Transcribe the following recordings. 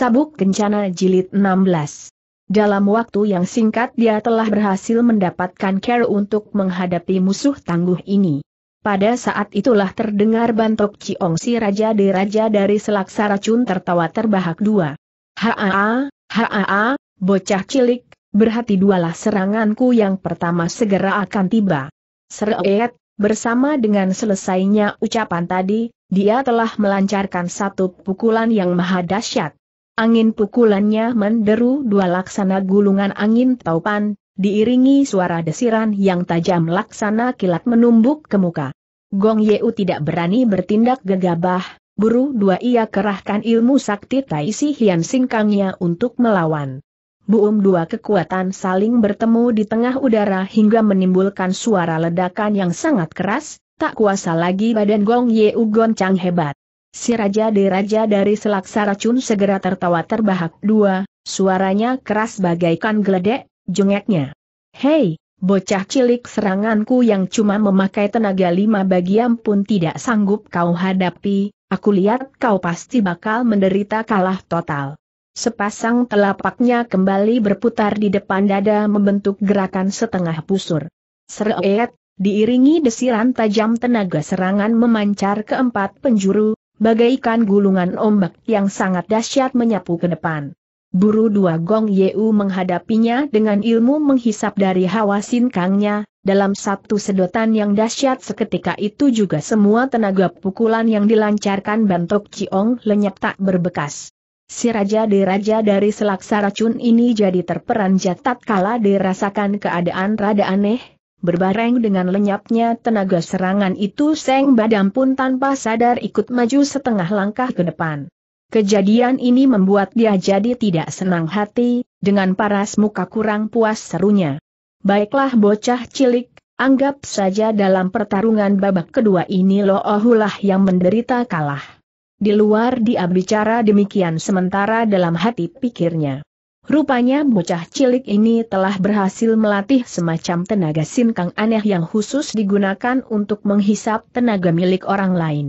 Sabuk Kencana Jilid 16 Dalam waktu yang singkat dia telah berhasil mendapatkan care untuk menghadapi musuh tangguh ini. Pada saat itulah terdengar bantok Ciong si Raja Raja dari selaksa racun tertawa terbahak dua. Haa, haa, bocah cilik, berhati dualah seranganku yang pertama segera akan tiba. Sereet. bersama dengan selesainya ucapan tadi, dia telah melancarkan satu pukulan yang maha dahsyat. Angin pukulannya menderu dua laksana gulungan angin taupan, diiringi suara desiran yang tajam laksana kilat menumbuk ke muka. Gong Yeu tidak berani bertindak gegabah, buru dua ia kerahkan ilmu sakti Taisi Hian Singkangnya untuk melawan. Buum dua kekuatan saling bertemu di tengah udara hingga menimbulkan suara ledakan yang sangat keras, tak kuasa lagi badan Gong Yeu goncang hebat. Si Raja Raja dari Selaksa Racun segera tertawa terbahak dua, suaranya keras bagaikan geledek, jengeknya. Hei, bocah cilik seranganku yang cuma memakai tenaga lima bagian pun tidak sanggup kau hadapi, aku lihat kau pasti bakal menderita kalah total. Sepasang telapaknya kembali berputar di depan dada membentuk gerakan setengah pusur. Seret, diiringi desiran tajam tenaga serangan memancar ke empat penjuru, bagaikan gulungan ombak yang sangat dahsyat menyapu ke depan. Buru dua Gong Yeu menghadapinya dengan ilmu menghisap dari hawa sinkangnya, dalam satu sedotan yang dahsyat seketika itu juga semua tenaga pukulan yang dilancarkan Bantok Ciong lenyap tak berbekas. Si Raja Deraja dari selaksa racun ini jadi terperanjat tatkala dirasakan keadaan rada aneh, Berbareng dengan lenyapnya tenaga serangan itu Seng Badam pun tanpa sadar ikut maju setengah langkah ke depan. Kejadian ini membuat dia jadi tidak senang hati, dengan paras muka kurang puas serunya. Baiklah bocah cilik, anggap saja dalam pertarungan babak kedua ini Loohulah yang menderita kalah. Di luar dia bicara demikian sementara dalam hati pikirnya. Rupanya bocah cilik ini telah berhasil melatih semacam tenaga sinkang aneh yang khusus digunakan untuk menghisap tenaga milik orang lain.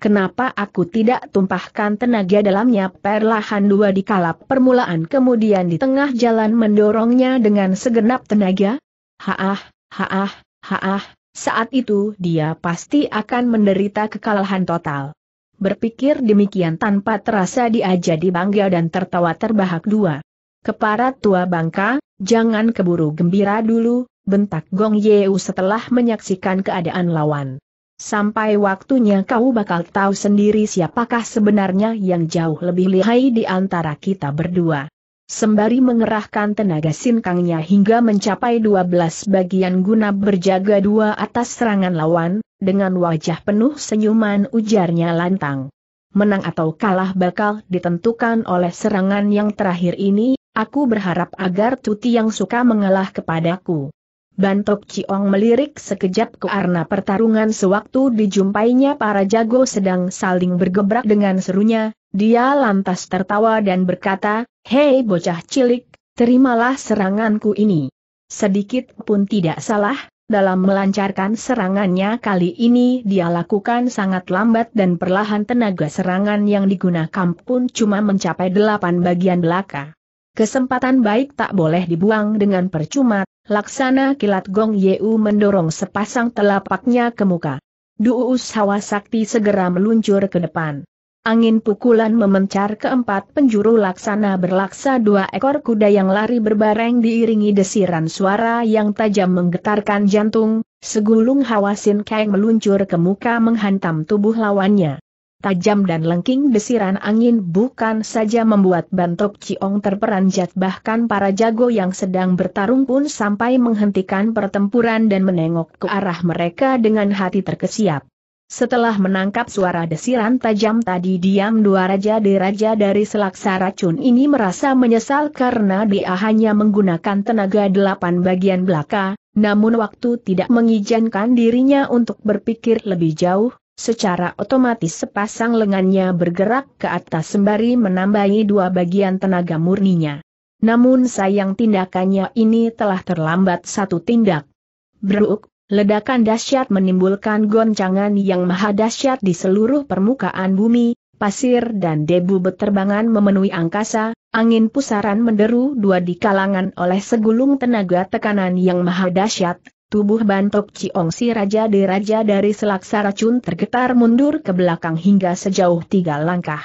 Kenapa aku tidak tumpahkan tenaga dalamnya perlahan dua di kalap permulaan kemudian di tengah jalan mendorongnya dengan segenap tenaga? Haah, haah, haah, saat itu dia pasti akan menderita kekalahan total. Berpikir demikian tanpa terasa dia jadi bangga dan tertawa terbahak dua. Kepala tua bangka, jangan keburu gembira dulu, bentak Gong Yeu setelah menyaksikan keadaan lawan. Sampai waktunya kau bakal tahu sendiri siapakah sebenarnya yang jauh lebih lihai di antara kita berdua. Sembari mengerahkan tenaga sinkangnya hingga mencapai 12 bagian guna berjaga dua atas serangan lawan, dengan wajah penuh senyuman ujarnya lantang. Menang atau kalah bakal ditentukan oleh serangan yang terakhir ini Aku berharap agar Tuti yang suka mengalah kepadaku. Bantok Ciong melirik sekejap ke arena pertarungan sewaktu dijumpainya para jago sedang saling bergebrak dengan serunya, dia lantas tertawa dan berkata, Hei bocah cilik, terimalah seranganku ini. Sedikit pun tidak salah, dalam melancarkan serangannya kali ini dia lakukan sangat lambat dan perlahan tenaga serangan yang digunakan pun cuma mencapai delapan bagian belakang. Kesempatan baik tak boleh dibuang dengan percuma, laksana kilat Gong Yeu mendorong sepasang telapaknya ke muka. Duus hawa sakti segera meluncur ke depan. Angin pukulan memencar keempat penjuru laksana berlaksa dua ekor kuda yang lari berbareng diiringi desiran suara yang tajam menggetarkan jantung, segulung hawasin keng meluncur ke muka menghantam tubuh lawannya tajam dan lengking desiran angin bukan saja membuat Bantok Ciong terperanjat bahkan para jago yang sedang bertarung pun sampai menghentikan pertempuran dan menengok ke arah mereka dengan hati terkesiap. Setelah menangkap suara desiran tajam tadi diam dua raja-deraja dari selaksa racun ini merasa menyesal karena dia hanya menggunakan tenaga delapan bagian belaka, namun waktu tidak mengizinkan dirinya untuk berpikir lebih jauh, Secara otomatis sepasang lengannya bergerak ke atas sembari menambahi dua bagian tenaga murninya. Namun sayang tindakannya ini telah terlambat satu tindak. Bruk, ledakan dahsyat menimbulkan goncangan yang maha dahsyat di seluruh permukaan bumi, pasir dan debu beterbangan memenuhi angkasa, angin pusaran menderu dua di kalangan oleh segulung tenaga tekanan yang maha dahsyat, Tubuh Bantok Ciong si Raja Diraja dari selaksa racun tergetar mundur ke belakang hingga sejauh tiga langkah.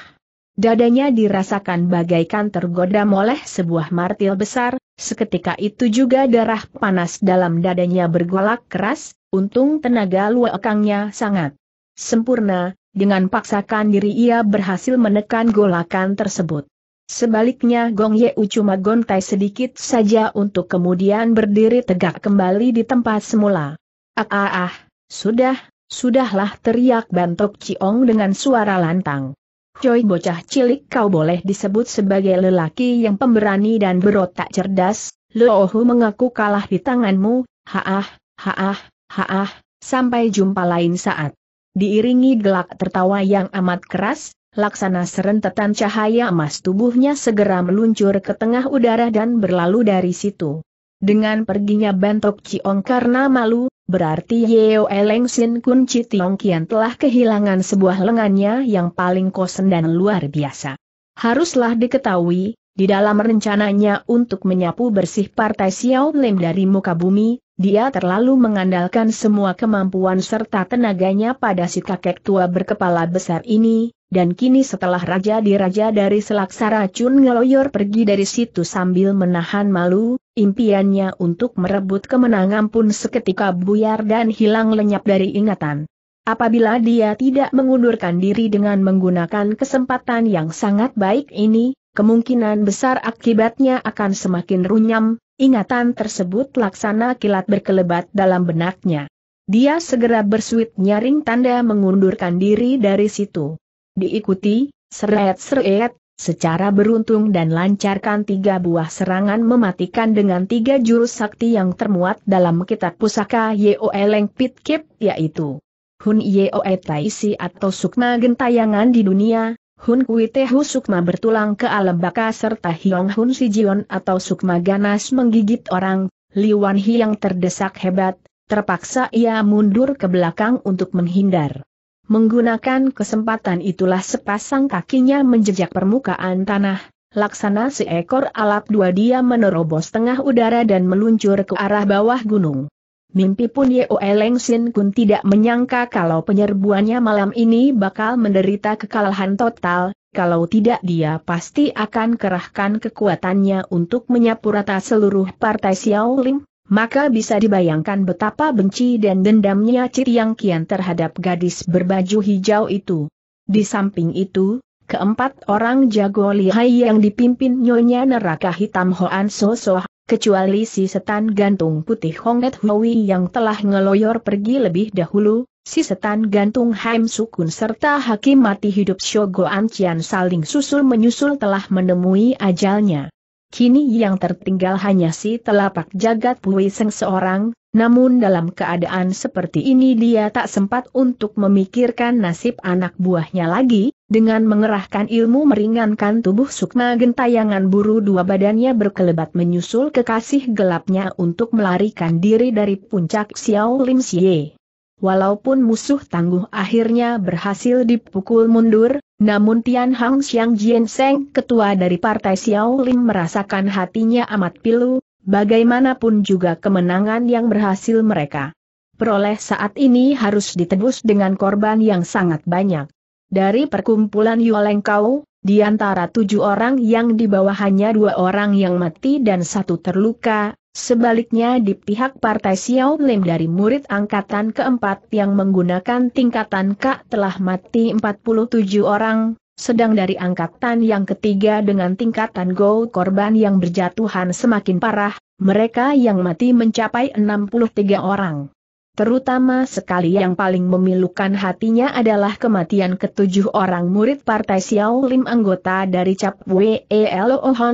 Dadanya dirasakan bagaikan tergoda oleh sebuah martil besar, seketika itu juga darah panas dalam dadanya bergolak keras, untung tenaga luakangnya sangat sempurna, dengan paksakan diri ia berhasil menekan golakan tersebut. Sebaliknya Gong Ye U cuma gontai sedikit saja untuk kemudian berdiri tegak kembali di tempat semula. Ah ah ah, sudah, sudahlah teriak Bantok Ciong dengan suara lantang. Choi bocah cilik kau boleh disebut sebagai lelaki yang pemberani dan berotak cerdas, Lohu mengaku kalah di tanganmu, haah, haah, haah, sampai jumpa lain saat. Diiringi gelak tertawa yang amat keras, Laksana serentetan cahaya emas tubuhnya segera meluncur ke tengah udara dan berlalu dari situ. Dengan perginya bentuk Ciong karena malu, berarti Yeo Eleng Sin Kun Tiong Kian telah kehilangan sebuah lengannya yang paling kosen dan luar biasa. Haruslah diketahui, di dalam rencananya untuk menyapu bersih partai Xiao Lim dari muka bumi, dia terlalu mengandalkan semua kemampuan serta tenaganya pada si kakek tua berkepala besar ini, dan kini setelah raja diraja dari selaksa racun ngeloyor pergi dari situ sambil menahan malu, impiannya untuk merebut kemenangan pun seketika buyar dan hilang lenyap dari ingatan. Apabila dia tidak mengundurkan diri dengan menggunakan kesempatan yang sangat baik ini, kemungkinan besar akibatnya akan semakin runyam, ingatan tersebut laksana kilat berkelebat dalam benaknya. Dia segera bersuit nyaring tanda mengundurkan diri dari situ diikuti, seret-seret, secara beruntung dan lancarkan tiga buah serangan mematikan dengan tiga jurus sakti yang termuat dalam kitab pusaka Yoe Pitkip, Pit yaitu Hun Yoe Taisi atau Sukma Gentayangan di dunia, Hun Kui Sukma bertulang ke alam baka serta Hyong Hun Sijion atau Sukma Ganas menggigit orang, Liwan Hi yang terdesak hebat, terpaksa ia mundur ke belakang untuk menghindar. Menggunakan kesempatan itulah sepasang kakinya menjejak permukaan tanah, laksana seekor alap dua dia menerobos tengah udara dan meluncur ke arah bawah gunung. Mimpi pun Yeoe Sin Kun tidak menyangka kalau penyerbuannya malam ini bakal menderita kekalahan total, kalau tidak dia pasti akan kerahkan kekuatannya untuk menyapu rata seluruh partai Xiao Ling maka bisa dibayangkan betapa benci dan dendamnya yang Kian terhadap gadis berbaju hijau itu. Di samping itu, keempat orang jago lihai yang dipimpin Nyonya Neraka Hitam Hoan Sosoh, kecuali si setan gantung putih Honget Hui yang telah ngeloyor pergi lebih dahulu, si setan gantung Haim Sukun serta hakim mati hidup Shogo Ancian saling susul menyusul telah menemui ajalnya. Kini yang tertinggal hanya si telapak jagat Pui Seng seorang, namun dalam keadaan seperti ini dia tak sempat untuk memikirkan nasib anak buahnya lagi, dengan mengerahkan ilmu meringankan tubuh Sukma gentayangan buru dua badannya berkelebat menyusul kekasih gelapnya untuk melarikan diri dari puncak Xiao Lim Xie. Walaupun musuh tangguh akhirnya berhasil dipukul mundur, namun Tian Hang Xiang Jian Seng, ketua dari Partai Xiao Lim merasakan hatinya amat pilu, bagaimanapun juga kemenangan yang berhasil mereka peroleh saat ini harus ditebus dengan korban yang sangat banyak. Dari perkumpulan Yolengkau, di antara tujuh orang yang dibawa hanya dua orang yang mati dan satu terluka, Sebaliknya di pihak Partai Xiao Lim dari murid angkatan keempat yang menggunakan tingkatan K telah mati 47 orang, sedang dari angkatan yang ketiga dengan tingkatan Go korban yang berjatuhan semakin parah, mereka yang mati mencapai 63 orang. Terutama sekali yang paling memilukan hatinya adalah kematian ketujuh orang murid Partai Xiao Lim anggota dari Cap Welo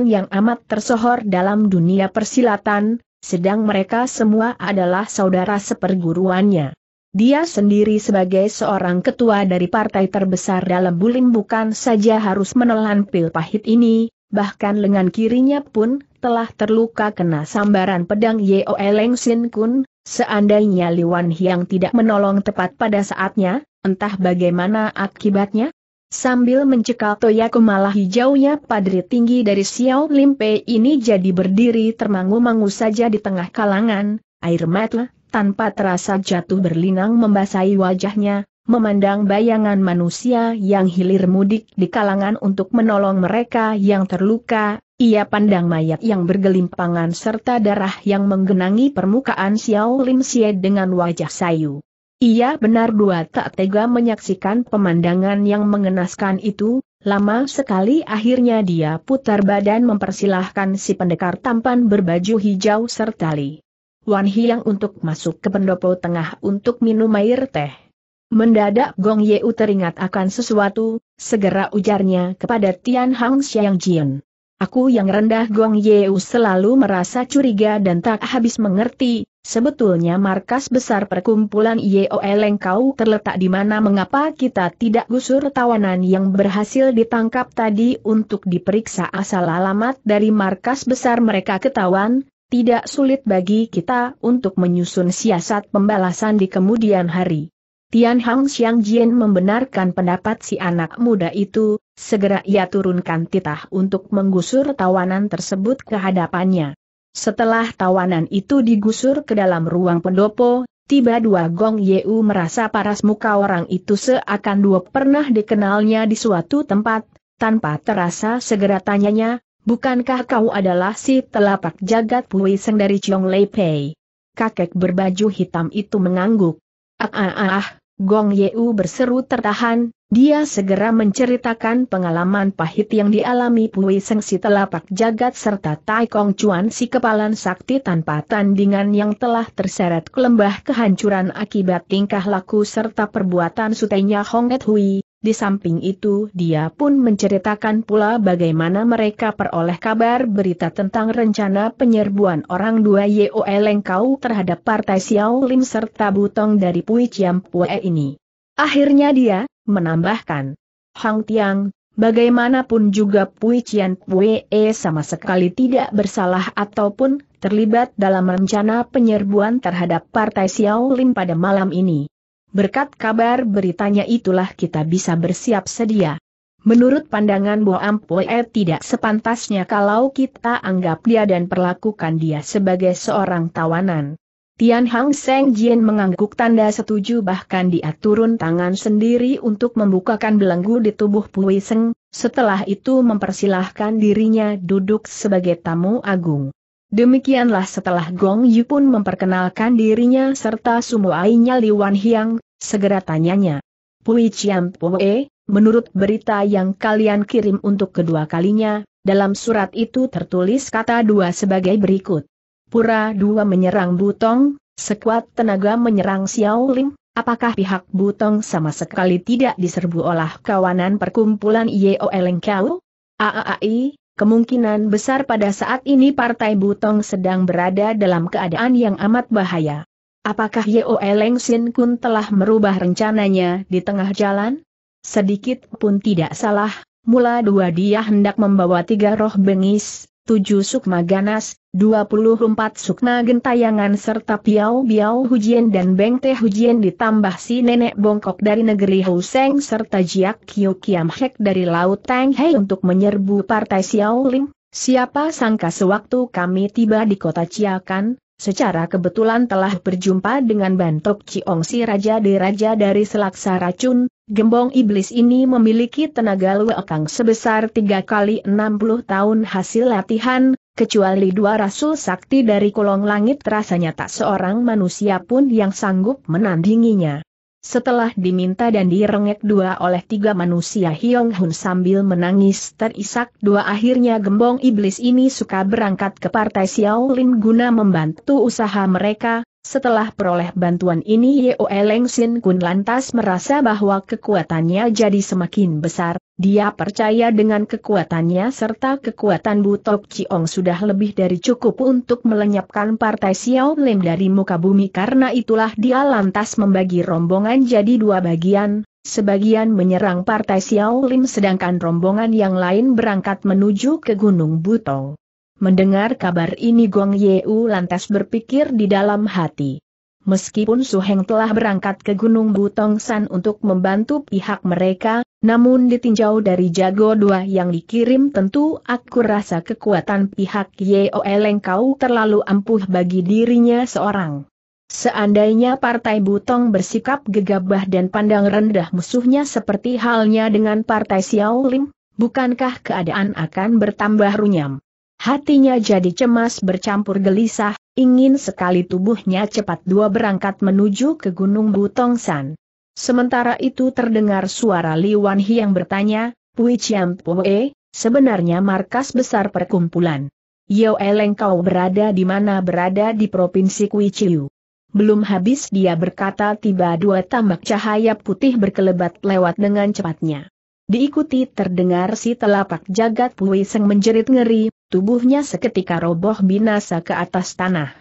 yang amat tersohor dalam dunia persilatan, sedang mereka semua adalah saudara seperguruannya. Dia sendiri sebagai seorang ketua dari partai terbesar dalam bulim bukan saja harus menelan pil pahit ini, bahkan lengan kirinya pun telah terluka kena sambaran pedang Yeo Leng Sin Kun, Seandainya Liwan Hyang tidak menolong tepat pada saatnya, entah bagaimana akibatnya? Sambil mencekal Toyaku malah hijaunya padri tinggi dari Xiao Limpe ini jadi berdiri termangu-mangu saja di tengah kalangan, air mata tanpa terasa jatuh berlinang membasahi wajahnya, memandang bayangan manusia yang hilir mudik di kalangan untuk menolong mereka yang terluka, ia pandang mayat yang bergelimpangan serta darah yang menggenangi permukaan Xiao Lim Xie dengan wajah sayu. Ia benar dua tak tega menyaksikan pemandangan yang mengenaskan itu, lama sekali akhirnya dia putar badan mempersilahkan si pendekar tampan berbaju hijau serta Li. Wan Hiang untuk masuk ke pendopo tengah untuk minum air teh. Mendadak Gong Yeu teringat akan sesuatu, segera ujarnya kepada Tian Hang Xiang Jian. Aku yang rendah Gong Yeu selalu merasa curiga dan tak habis mengerti, sebetulnya markas besar perkumpulan YOL kau terletak di mana mengapa kita tidak gusur tawanan yang berhasil ditangkap tadi untuk diperiksa asal alamat dari markas besar mereka ketahuan, tidak sulit bagi kita untuk menyusun siasat pembalasan di kemudian hari. Tian Hang Xiang Jin membenarkan pendapat si anak muda itu, segera ia turunkan titah untuk menggusur tawanan tersebut ke hadapannya. Setelah tawanan itu digusur ke dalam ruang pendopo, tiba dua Gong Yeu merasa paras muka orang itu seakan dua pernah dikenalnya di suatu tempat, tanpa terasa segera tanyanya, bukankah kau adalah si telapak jagat Seng dari Chong Lei Pei? Kakek berbaju hitam itu mengangguk. Ah ah ah, ah Gong Yeu berseru tertahan, dia segera menceritakan pengalaman pahit yang dialami Pui Seng si telapak jagat serta Tai Kong Chuan si kepalan sakti tanpa tandingan yang telah terseret ke lembah kehancuran akibat tingkah laku serta perbuatan sutenya Hong Et Hui, di samping itu dia pun menceritakan pula bagaimana mereka peroleh kabar berita tentang rencana penyerbuan orang dua Yeo Lengkau terhadap partai Xiao Lim serta Butong dari Pui Chiam Pue ini. Akhirnya dia, menambahkan, Hang Tiang, bagaimanapun juga Pui Chiam Pue e sama sekali tidak bersalah ataupun terlibat dalam rencana penyerbuan terhadap partai Xiao Lim pada malam ini. Berkat kabar beritanya itulah kita bisa bersiap sedia. Menurut pandangan Bo Ampoe eh, tidak sepantasnya kalau kita anggap dia dan perlakukan dia sebagai seorang tawanan. Tian Hang Seng Jian mengangguk tanda setuju bahkan dia turun tangan sendiri untuk membukakan belenggu di tubuh Pui Seng, setelah itu mempersilahkan dirinya duduk sebagai tamu agung. Demikianlah setelah Gong Yu pun memperkenalkan dirinya serta sumuainya Li Wan Hiang, segera tanyanya. Pui Chiam Pue, menurut berita yang kalian kirim untuk kedua kalinya, dalam surat itu tertulis kata dua sebagai berikut. Pura dua menyerang Butong, sekuat tenaga menyerang Xiao Ling, apakah pihak Butong sama sekali tidak diserbu oleh kawanan perkumpulan Yeo Eleng Kau? AAI, Kemungkinan besar pada saat ini Partai Butong sedang berada dalam keadaan yang amat bahaya. Apakah Yeo Lengsin Sin Kun telah merubah rencananya di tengah jalan? Sedikit pun tidak salah, mula dua dia hendak membawa tiga roh bengis, tujuh sukma ganas, 24 sukna gentayangan serta Piao Biao Hujian dan bengte Teh Hujian ditambah si nenek bongkok dari negeri Huseng serta Jiak Kyo Kiam Hek dari Laut Tang Hei untuk menyerbu partai Xiaoling. Siapa sangka sewaktu kami tiba di kota Ciakan, secara kebetulan telah berjumpa dengan Bantok Ciong si Raja Raja dari Selaksa Racun, gembong iblis ini memiliki tenaga luekang sebesar 3 kali 60 tahun hasil latihan, Kecuali dua rasul sakti dari kolong langit rasanya tak seorang manusia pun yang sanggup menandinginya. Setelah diminta dan direngek dua oleh tiga manusia Hyong Hun sambil menangis terisak dua akhirnya gembong iblis ini suka berangkat ke partai Xiao Xiaolin guna membantu usaha mereka, setelah peroleh bantuan ini Yeo Leng Sin Kun lantas merasa bahwa kekuatannya jadi semakin besar, dia percaya dengan kekuatannya serta kekuatan Butok Chiong sudah lebih dari cukup untuk melenyapkan partai Xiao Lim dari muka bumi karena itulah dia lantas membagi rombongan jadi dua bagian, sebagian menyerang partai Xiao Lim sedangkan rombongan yang lain berangkat menuju ke Gunung Butong. Mendengar kabar ini Gong Yeu lantas berpikir di dalam hati. Meskipun Su Heng telah berangkat ke Gunung Butong San untuk membantu pihak mereka, namun ditinjau dari jago dua yang dikirim tentu aku rasa kekuatan pihak Yeo Elengkau terlalu ampuh bagi dirinya seorang. Seandainya Partai Butong bersikap gegabah dan pandang rendah musuhnya seperti halnya dengan Partai Xiao Lim, bukankah keadaan akan bertambah runyam? Hatinya jadi cemas bercampur gelisah, ingin sekali tubuhnya cepat dua berangkat menuju ke Gunung Butongsan. Sementara itu terdengar suara Li Wanhi yang bertanya, Pui Chiam Pue, sebenarnya markas besar perkumpulan. Yo Eleng kau berada di mana berada di Provinsi Kui Chiu. Belum habis dia berkata tiba dua tambak cahaya putih berkelebat lewat dengan cepatnya. Diikuti terdengar si telapak jagat Pui Seng menjerit ngeri, tubuhnya seketika roboh binasa ke atas tanah.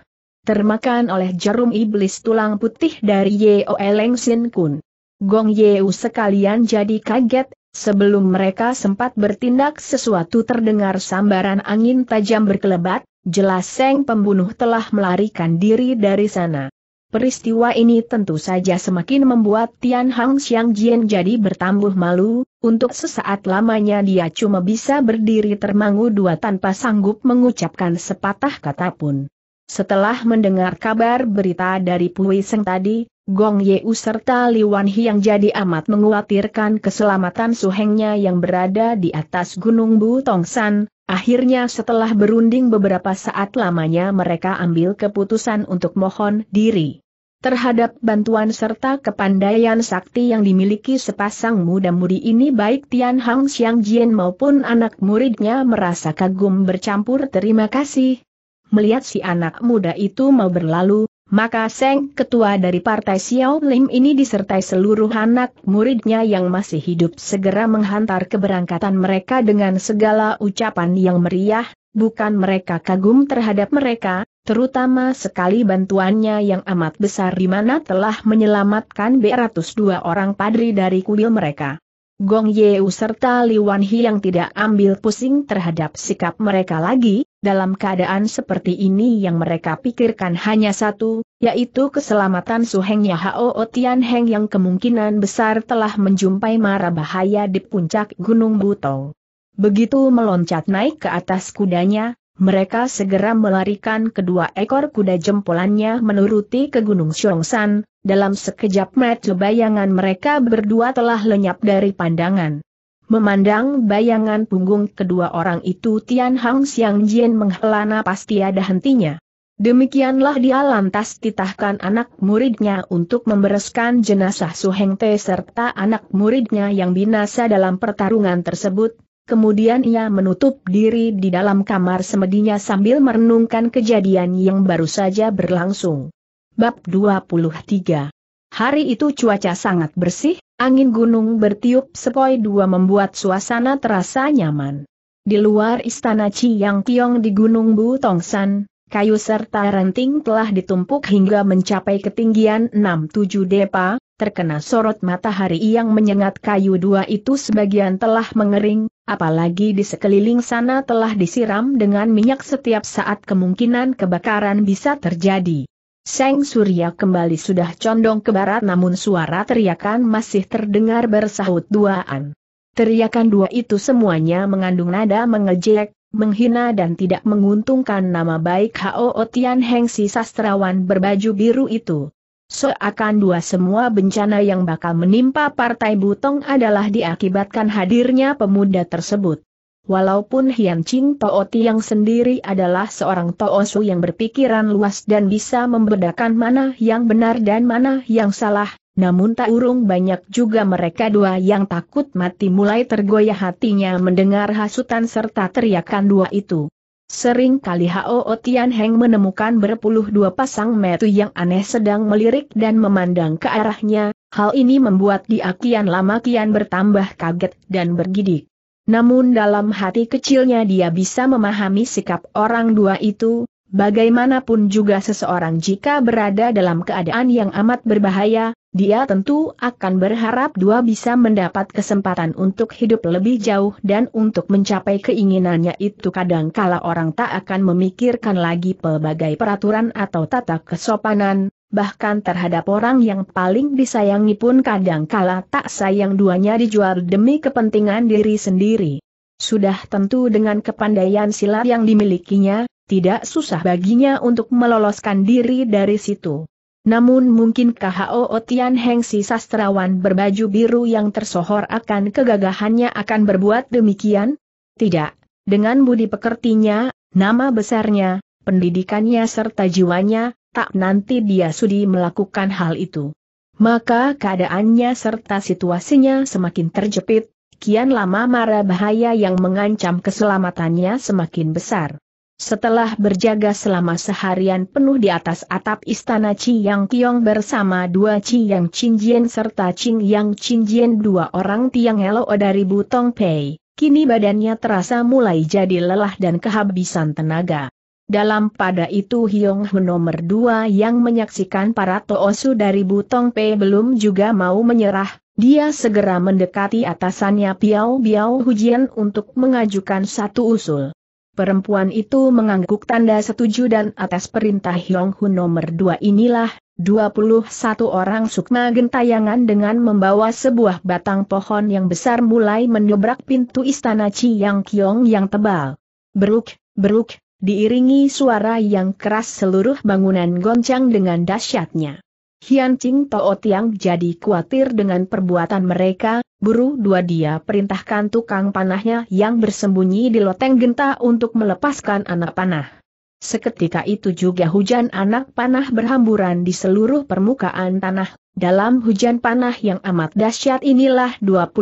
Termakan oleh jarum iblis tulang putih dari Yeo Eleng Sin Kun. Gong Yeo sekalian jadi kaget, sebelum mereka sempat bertindak sesuatu terdengar sambaran angin tajam berkelebat, jelas Seng pembunuh telah melarikan diri dari sana. Peristiwa ini tentu saja semakin membuat Tian Hang Xiang Jian jadi bertambuh malu, untuk sesaat lamanya dia cuma bisa berdiri termangu dua tanpa sanggup mengucapkan sepatah kata pun. Setelah mendengar kabar berita dari Pui Seng tadi, Gong Yeu serta Li Wan yang jadi amat menguatirkan keselamatan suhengnya yang berada di atas Gunung Bu Tong San, Akhirnya setelah berunding beberapa saat lamanya mereka ambil keputusan untuk mohon diri. Terhadap bantuan serta kepandaian sakti yang dimiliki sepasang muda-mudi ini baik Tian Hang Xiang Jian maupun anak muridnya merasa kagum bercampur terima kasih. Melihat si anak muda itu mau berlalu, maka Seng ketua dari partai Xiao Lim ini disertai seluruh anak muridnya yang masih hidup segera menghantar keberangkatan mereka dengan segala ucapan yang meriah, bukan mereka kagum terhadap mereka, terutama sekali bantuannya yang amat besar di mana telah menyelamatkan 202 orang padri dari kuil mereka. Gong Yeu serta Li Wan yang tidak ambil pusing terhadap sikap mereka lagi, dalam keadaan seperti ini yang mereka pikirkan hanya satu, yaitu keselamatan suhengnya Hao Tian Heng yang kemungkinan besar telah menjumpai mara bahaya di puncak Gunung Butong. Begitu meloncat naik ke atas kudanya, mereka segera melarikan kedua ekor kuda jempolannya menuruti ke Gunung Syongsan, dalam sekejap mata bayangan mereka berdua telah lenyap dari pandangan. Memandang bayangan punggung kedua orang itu Tian Hang Xiang Jian menghela napas tiada hentinya. Demikianlah dia lantas titahkan anak muridnya untuk membereskan jenazah Su Heng Te serta anak muridnya yang binasa dalam pertarungan tersebut, Kemudian ia menutup diri di dalam kamar semedinya sambil merenungkan kejadian yang baru saja berlangsung. Bab 23 Hari itu cuaca sangat bersih, angin gunung bertiup sepoi dua membuat suasana terasa nyaman. Di luar istana Ciyang Tiong di Gunung Bu Tongsan, kayu serta ranting telah ditumpuk hingga mencapai ketinggian 6-7 depa, terkena sorot matahari yang menyengat kayu dua itu sebagian telah mengering, apalagi di sekeliling sana telah disiram dengan minyak setiap saat kemungkinan kebakaran bisa terjadi. Seng Surya kembali sudah condong ke barat namun suara teriakan masih terdengar bersahut duaan. Teriakan dua itu semuanya mengandung nada mengejek, menghina dan tidak menguntungkan nama baik Hao Tian Heng si sastrawan berbaju biru itu. Seakan dua semua bencana yang bakal menimpa Partai Butong adalah diakibatkan hadirnya pemuda tersebut. Walaupun Hian Ching Tao Tiang sendiri adalah seorang Toosu yang berpikiran luas dan bisa membedakan mana yang benar dan mana yang salah, namun tak urung banyak juga mereka dua yang takut mati mulai tergoyah hatinya mendengar hasutan serta teriakan dua itu. Sering kali Hao Tian Heng menemukan berpuluh dua pasang metu yang aneh sedang melirik dan memandang ke arahnya, hal ini membuat dia kian lama kian bertambah kaget dan bergidik. Namun dalam hati kecilnya dia bisa memahami sikap orang dua itu, Bagaimanapun juga seseorang jika berada dalam keadaan yang amat berbahaya, dia tentu akan berharap dua bisa mendapat kesempatan untuk hidup lebih jauh dan untuk mencapai keinginannya itu kadangkala orang tak akan memikirkan lagi pelbagai peraturan atau tata kesopanan, bahkan terhadap orang yang paling disayangi pun kadangkala tak sayang duanya dijual demi kepentingan diri sendiri. Sudah tentu dengan kepandaian silat yang dimilikinya, tidak susah baginya untuk meloloskan diri dari situ. Namun mungkinkah Hao Tian Heng si sastrawan berbaju biru yang tersohor akan kegagahannya akan berbuat demikian? Tidak. Dengan budi pekertinya, nama besarnya, pendidikannya serta jiwanya, tak nanti dia sudi melakukan hal itu. Maka keadaannya serta situasinya semakin terjepit, kian lama mara bahaya yang mengancam keselamatannya semakin besar. Setelah berjaga selama seharian penuh di atas atap istana Ci Yang Kiong bersama dua Ci Yang Cinjien serta Cing Yang Cinjien dua orang Tiang Helo dari Butong Pei, kini badannya terasa mulai jadi lelah dan kehabisan tenaga. Dalam pada itu Hiong Hu nomor dua yang menyaksikan para Toosu dari Butong Pei belum juga mau menyerah, dia segera mendekati atasannya Piao Biao Hujian untuk mengajukan satu usul. Perempuan itu mengangguk tanda setuju dan atas perintah Hyong Hun nomor dua inilah, 21 orang sukma gentayangan dengan membawa sebuah batang pohon yang besar mulai menyebrak pintu istana Chi Yang Kiong yang tebal. Beruk, beruk, diiringi suara yang keras seluruh bangunan goncang dengan dahsyatnya. Hian Ching Toh Tiang jadi khawatir dengan perbuatan mereka, buru dua dia perintahkan tukang panahnya yang bersembunyi di loteng genta untuk melepaskan anak panah. Seketika itu juga hujan anak panah berhamburan di seluruh permukaan tanah. Dalam hujan panah yang amat dahsyat inilah 21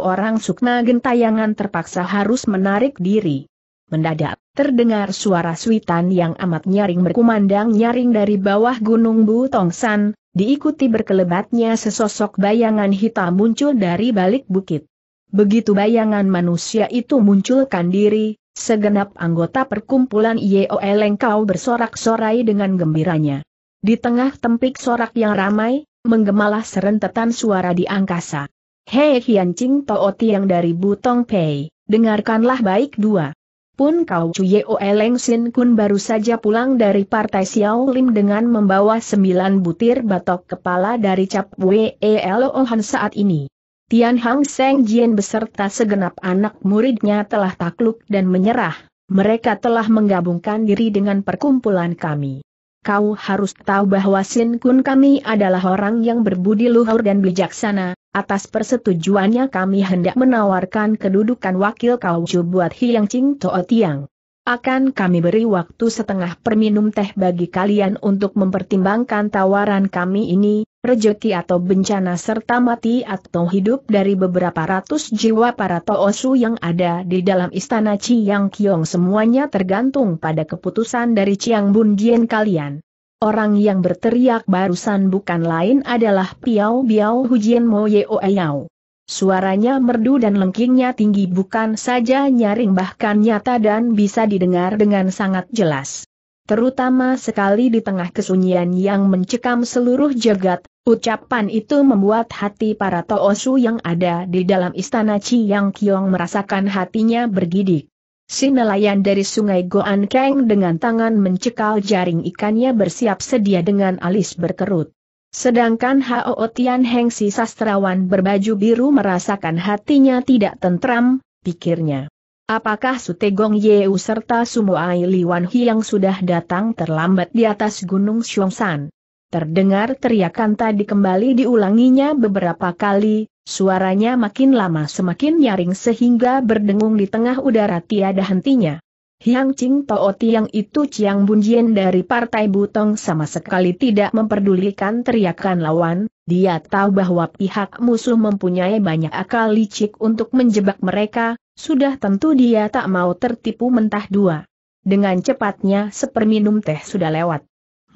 orang sukna gentayangan terpaksa harus menarik diri. Mendadak, terdengar suara suitan yang amat nyaring berkumandang nyaring dari bawah gunung Bu Butongsan, diikuti berkelebatnya sesosok bayangan hitam muncul dari balik bukit. Begitu bayangan manusia itu munculkan diri, segenap anggota perkumpulan IOL engkau bersorak-sorai dengan gembiranya. Di tengah tempik sorak yang ramai, menggemalah serentetan suara di angkasa. Hei Hian Ching Tooti yang dari Butong Pei, dengarkanlah baik dua pun Kau Chuyeo Eleng Sin Kun baru saja pulang dari Partai Xiao Lim dengan membawa sembilan butir batok kepala dari Cap Wee Han saat ini. Tian Hang Seng Jian beserta segenap anak muridnya telah takluk dan menyerah, mereka telah menggabungkan diri dengan perkumpulan kami kau harus tahu bahwa Sin Kun kami adalah orang yang berbudi luhur dan bijaksana, atas persetujuannya kami hendak menawarkan kedudukan wakil kau buat Hiang Ching Toa Tiang. Akan kami beri waktu setengah perminum teh bagi kalian untuk mempertimbangkan tawaran kami ini, rejeki atau bencana serta mati atau hidup dari beberapa ratus jiwa para Toosu yang ada di dalam istana Chiang Kiong semuanya tergantung pada keputusan dari Chiang Bun Dien kalian. Orang yang berteriak barusan bukan lain adalah Piao Biao Hujian Mo Yeo Ayao. Suaranya merdu dan lengkingnya tinggi bukan saja nyaring bahkan nyata dan bisa didengar dengan sangat jelas terutama sekali di tengah kesunyian yang mencekam seluruh jagat, ucapan itu membuat hati para Toosu yang ada di dalam istana Yang Kiong merasakan hatinya bergidik. Si nelayan dari sungai Goan Keng dengan tangan mencekal jaring ikannya bersiap sedia dengan alis berkerut. Sedangkan Hao Tian Heng si sastrawan berbaju biru merasakan hatinya tidak tentram, pikirnya. Apakah Sutegong Yeu serta Sumo Ai Liwan Hi yang sudah datang terlambat di atas Gunung San? Terdengar teriakan tadi kembali diulanginya beberapa kali, suaranya makin lama semakin nyaring sehingga berdengung di tengah udara tiada hentinya. Hiang Ching Tao Tiang itu Chiang Bunjian dari Partai Butong sama sekali tidak memperdulikan teriakan lawan, dia tahu bahwa pihak musuh mempunyai banyak akal licik untuk menjebak mereka, sudah tentu dia tak mau tertipu mentah dua. Dengan cepatnya seperminum teh sudah lewat.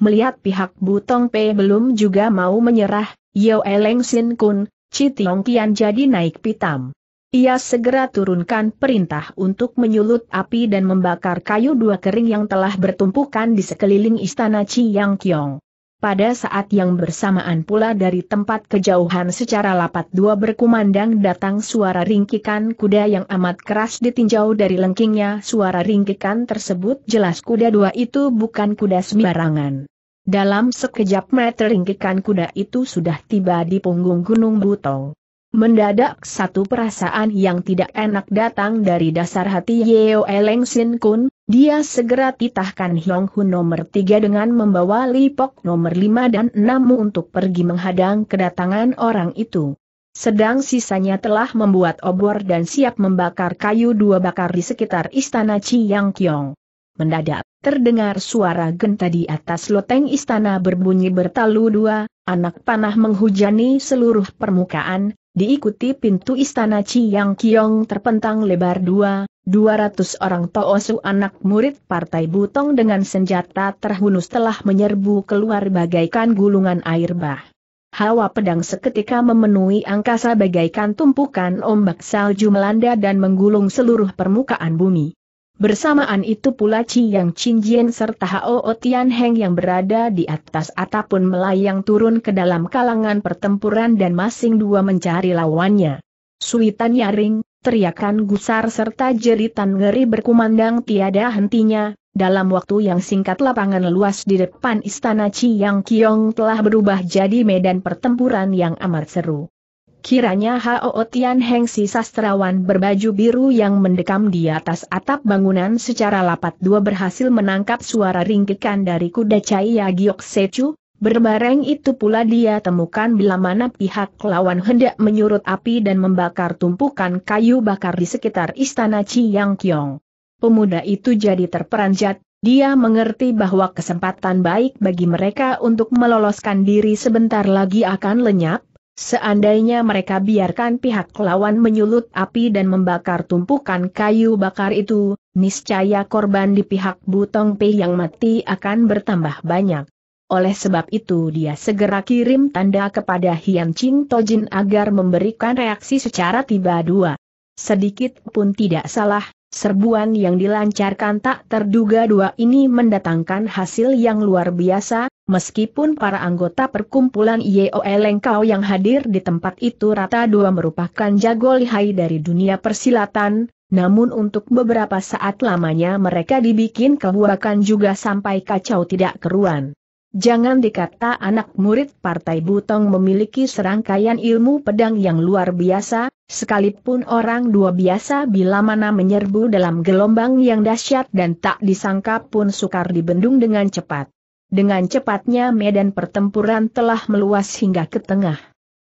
Melihat pihak Butong Pei belum juga mau menyerah, Yao Eleng Sin Kun, Chi Tiong Kian jadi naik pitam. Ia segera turunkan perintah untuk menyulut api dan membakar kayu dua kering yang telah bertumpukan di sekeliling istana Chi Yang Kiong. Pada saat yang bersamaan pula dari tempat kejauhan secara lapat dua berkumandang datang suara ringkikan kuda yang amat keras ditinjau dari lengkingnya suara ringkikan tersebut jelas kuda dua itu bukan kuda sembarangan. Dalam sekejap meter ringkikan kuda itu sudah tiba di punggung Gunung Butong. Mendadak satu perasaan yang tidak enak datang dari dasar hati Yeo Eleng Sin Kun, dia segera titahkan Hyong Hun nomor 3 dengan membawa Li Pok nomor 5 dan 6 untuk pergi menghadang kedatangan orang itu. Sedang sisanya telah membuat obor dan siap membakar kayu dua bakar di sekitar istana Yang Kyong. Mendadak, terdengar suara genta di atas loteng istana berbunyi bertalu dua, anak panah menghujani seluruh permukaan, diikuti pintu istana Yang Kyong terpentang lebar dua, 200 orang Toosu anak murid Partai Butong dengan senjata terhunus telah menyerbu keluar bagaikan gulungan air bah. Hawa pedang seketika memenuhi angkasa bagaikan tumpukan ombak salju melanda dan menggulung seluruh permukaan bumi. Bersamaan itu pula Chi Yang Chinjian serta Hao Tian Heng yang berada di atas atap pun melayang turun ke dalam kalangan pertempuran dan masing dua mencari lawannya. Suitan Yaring, teriakan gusar serta jeritan ngeri berkumandang tiada hentinya, dalam waktu yang singkat lapangan luas di depan istana Yang Kiong telah berubah jadi medan pertempuran yang amat seru. Kiranya Hao Tian Heng si sastrawan berbaju biru yang mendekam di atas atap bangunan secara lapat dua berhasil menangkap suara ringkikan dari kuda Cai Yagiok Sechu, Berbareng itu pula dia temukan bila mana pihak lawan hendak menyurut api dan membakar tumpukan kayu bakar di sekitar istana Chiang Kiong. Pemuda itu jadi terperanjat, dia mengerti bahwa kesempatan baik bagi mereka untuk meloloskan diri sebentar lagi akan lenyap, Seandainya mereka biarkan pihak lawan menyulut api dan membakar tumpukan kayu bakar itu, niscaya korban di pihak Butong Pei yang mati akan bertambah banyak. Oleh sebab itu dia segera kirim tanda kepada Hian Ching Tojin agar memberikan reaksi secara tiba dua. Sedikit pun tidak salah, serbuan yang dilancarkan tak terduga dua ini mendatangkan hasil yang luar biasa, meskipun para anggota perkumpulan IEOE Lengkau yang hadir di tempat itu rata dua merupakan jago lihai dari dunia persilatan, namun untuk beberapa saat lamanya mereka dibikin kebuakan juga sampai kacau tidak keruan. Jangan dikata anak murid Partai Butong memiliki serangkaian ilmu pedang yang luar biasa, sekalipun orang dua biasa bila mana menyerbu dalam gelombang yang dahsyat dan tak disangka pun sukar dibendung dengan cepat. Dengan cepatnya medan pertempuran telah meluas hingga ke tengah.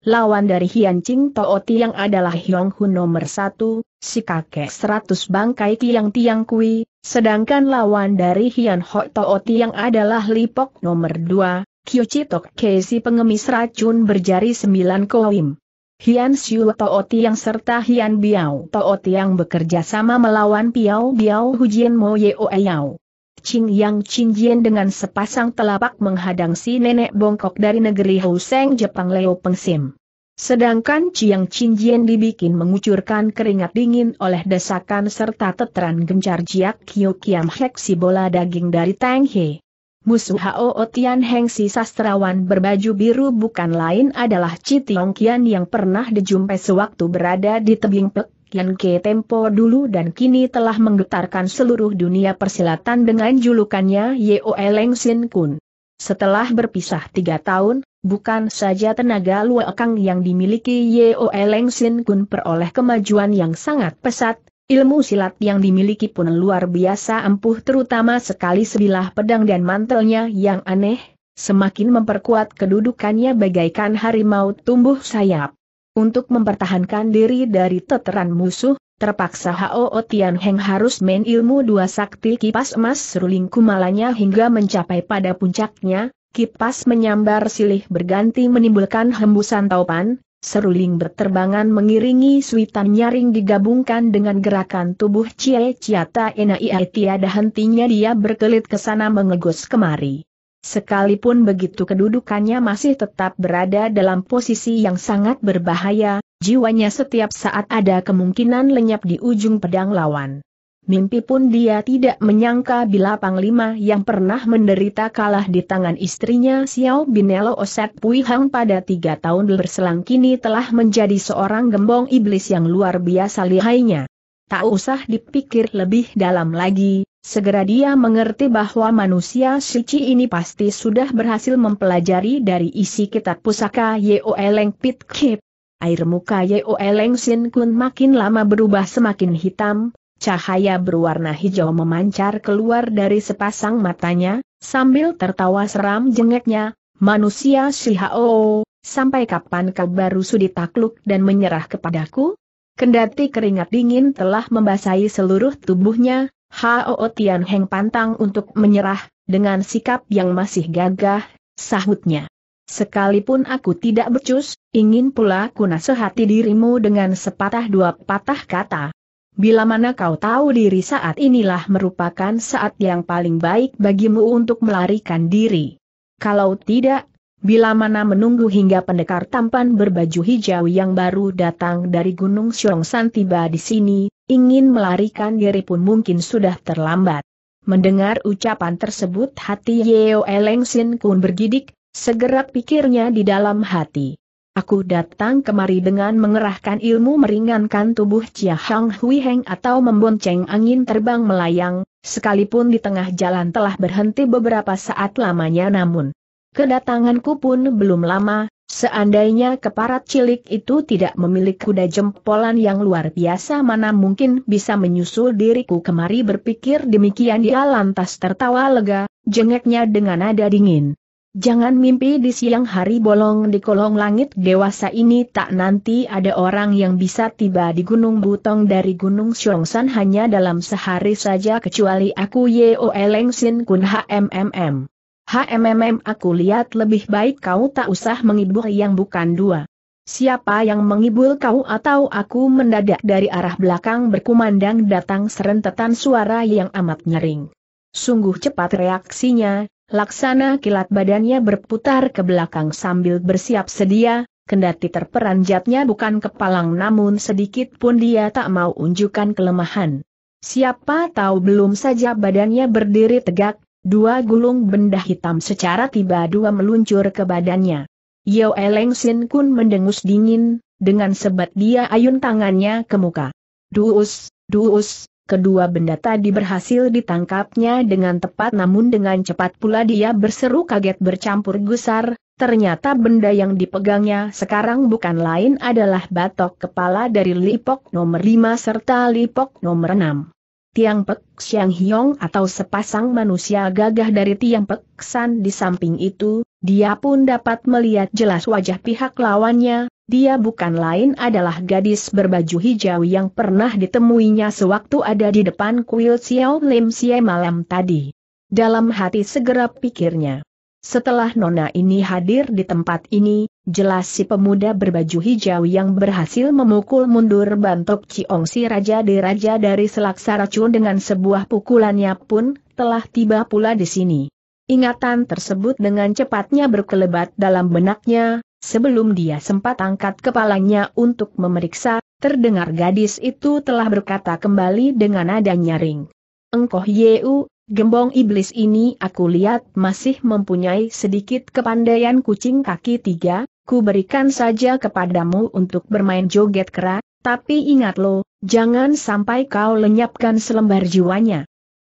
Lawan dari Hian Ching Tooti yang adalah Hyong Hun nomor satu, si kakek seratus bangkai tiang-tiang kui, Sedangkan lawan dari Hian Ho Tooti yang adalah Lipok nomor 2, Kyu Chitok Kesi pengemis racun berjari sembilan koim. Hian Siu Tooti yang serta Hian Biao Tooti yang bekerja sama melawan Piao Biao Hujian Mo Yeo Ayao. Ching Yang Ching Jian dengan sepasang telapak menghadang si nenek bongkok dari negeri Houseng Jepang Leo Pengsim. Sedangkan Chiang Chinjian dibikin mengucurkan keringat dingin oleh desakan serta teteran gencar jiak Kyo Kiam Heksi bola daging dari Tang He. Musuh Hao Tian Hengsi sastrawan berbaju biru bukan lain adalah Tiong Kian yang pernah dijumpai sewaktu berada di tebing Pek Kian Ke Tempo dulu dan kini telah menggetarkan seluruh dunia persilatan dengan julukannya Yeo Eleng Sin Kun. Setelah berpisah tiga tahun, Bukan saja tenaga luakang yang dimiliki Yeo Eleng Sin Kun peroleh kemajuan yang sangat pesat, ilmu silat yang dimiliki pun luar biasa ampuh terutama sekali sebilah pedang dan mantelnya yang aneh, semakin memperkuat kedudukannya bagaikan harimau tumbuh sayap. Untuk mempertahankan diri dari teteran musuh, terpaksa Hao Tian Heng harus main ilmu dua sakti kipas emas seruling kumalanya hingga mencapai pada puncaknya, kipas menyambar silih berganti menimbulkan hembusan taupan, seruling berterbangan mengiringi suitan nyaring digabungkan dengan gerakan tubuh Cie Ciata Enai tiada hentinya dia berkelit ke sana mengegus kemari. Sekalipun begitu kedudukannya masih tetap berada dalam posisi yang sangat berbahaya, jiwanya setiap saat ada kemungkinan lenyap di ujung pedang lawan. Mimpi pun dia tidak menyangka bila Panglima yang pernah menderita kalah di tangan istrinya Xiao Binelo Oset Pui Hang pada tiga tahun berselang kini telah menjadi seorang gembong iblis yang luar biasa lihainya. Tak usah dipikir lebih dalam lagi, segera dia mengerti bahwa manusia suci ini pasti sudah berhasil mempelajari dari isi kitab pusaka Yeo Eleng Pit Kip. Air muka Yeo Eleng Sin Kun makin lama berubah semakin hitam, cahaya berwarna hijau memancar keluar dari sepasang matanya, sambil tertawa seram jengeknya, manusia Shihao, sampai kapan kau baru sudi takluk dan menyerah kepadaku? Kendati keringat dingin telah membasahi seluruh tubuhnya, Hao Tian Heng pantang untuk menyerah, dengan sikap yang masih gagah, sahutnya. Sekalipun aku tidak becus, ingin pula ku nasihati dirimu dengan sepatah dua patah kata. Bila mana kau tahu diri saat inilah merupakan saat yang paling baik bagimu untuk melarikan diri. Kalau tidak, bila mana menunggu hingga pendekar tampan berbaju hijau yang baru datang dari Gunung Syongsan tiba di sini, ingin melarikan diri pun mungkin sudah terlambat. Mendengar ucapan tersebut hati Yeo Eleng Sin Kun bergidik, segera pikirnya di dalam hati. Aku datang kemari dengan mengerahkan ilmu meringankan tubuh Chia Hang Hui Heng atau membonceng angin terbang melayang, sekalipun di tengah jalan telah berhenti beberapa saat lamanya namun. Kedatanganku pun belum lama, seandainya keparat cilik itu tidak memiliki kuda jempolan yang luar biasa mana mungkin bisa menyusul diriku kemari berpikir demikian dia lantas tertawa lega, jengeknya dengan nada dingin. Jangan mimpi di siang hari bolong di kolong langit dewasa ini tak nanti ada orang yang bisa tiba di Gunung Butong dari Gunung Syongsan hanya dalam sehari saja kecuali aku Yeo Eleng Sin Kun HMMM. HMMM aku lihat lebih baik kau tak usah mengibul yang bukan dua. Siapa yang mengibul kau atau aku mendadak dari arah belakang berkumandang datang serentetan suara yang amat nyering. Sungguh cepat reaksinya, Laksana kilat badannya berputar ke belakang sambil bersiap sedia, kendati terperanjatnya bukan kepalang namun sedikit pun dia tak mau unjukkan kelemahan. Siapa tahu belum saja badannya berdiri tegak, dua gulung benda hitam secara tiba-dua meluncur ke badannya. Yo Eleng Sin Kun mendengus dingin, dengan sebat dia ayun tangannya ke muka. Duus, duus, Kedua benda tadi berhasil ditangkapnya dengan tepat namun dengan cepat pula dia berseru kaget bercampur gusar, ternyata benda yang dipegangnya sekarang bukan lain adalah batok kepala dari Lipok nomor 5 serta Lipok nomor 6. Tiang Pek Xiang Hiong atau sepasang manusia gagah dari Tiang Pek San di samping itu, dia pun dapat melihat jelas wajah pihak lawannya, dia bukan lain adalah gadis berbaju hijau yang pernah ditemuinya sewaktu ada di depan kuil Xiao Lim Xie malam tadi. Dalam hati segera pikirnya. Setelah nona ini hadir di tempat ini, jelas si pemuda berbaju hijau yang berhasil memukul mundur bantok Ciong si Raja Raja dari selaksa racun dengan sebuah pukulannya pun telah tiba pula di sini. Ingatan tersebut dengan cepatnya berkelebat dalam benaknya, Sebelum dia sempat angkat kepalanya untuk memeriksa, terdengar gadis itu telah berkata kembali dengan nada nyaring. Engkoh Yeu, gembong iblis ini aku lihat masih mempunyai sedikit kepandaian kucing kaki tiga, ku berikan saja kepadamu untuk bermain joget kera, tapi ingat lo, jangan sampai kau lenyapkan selembar jiwanya.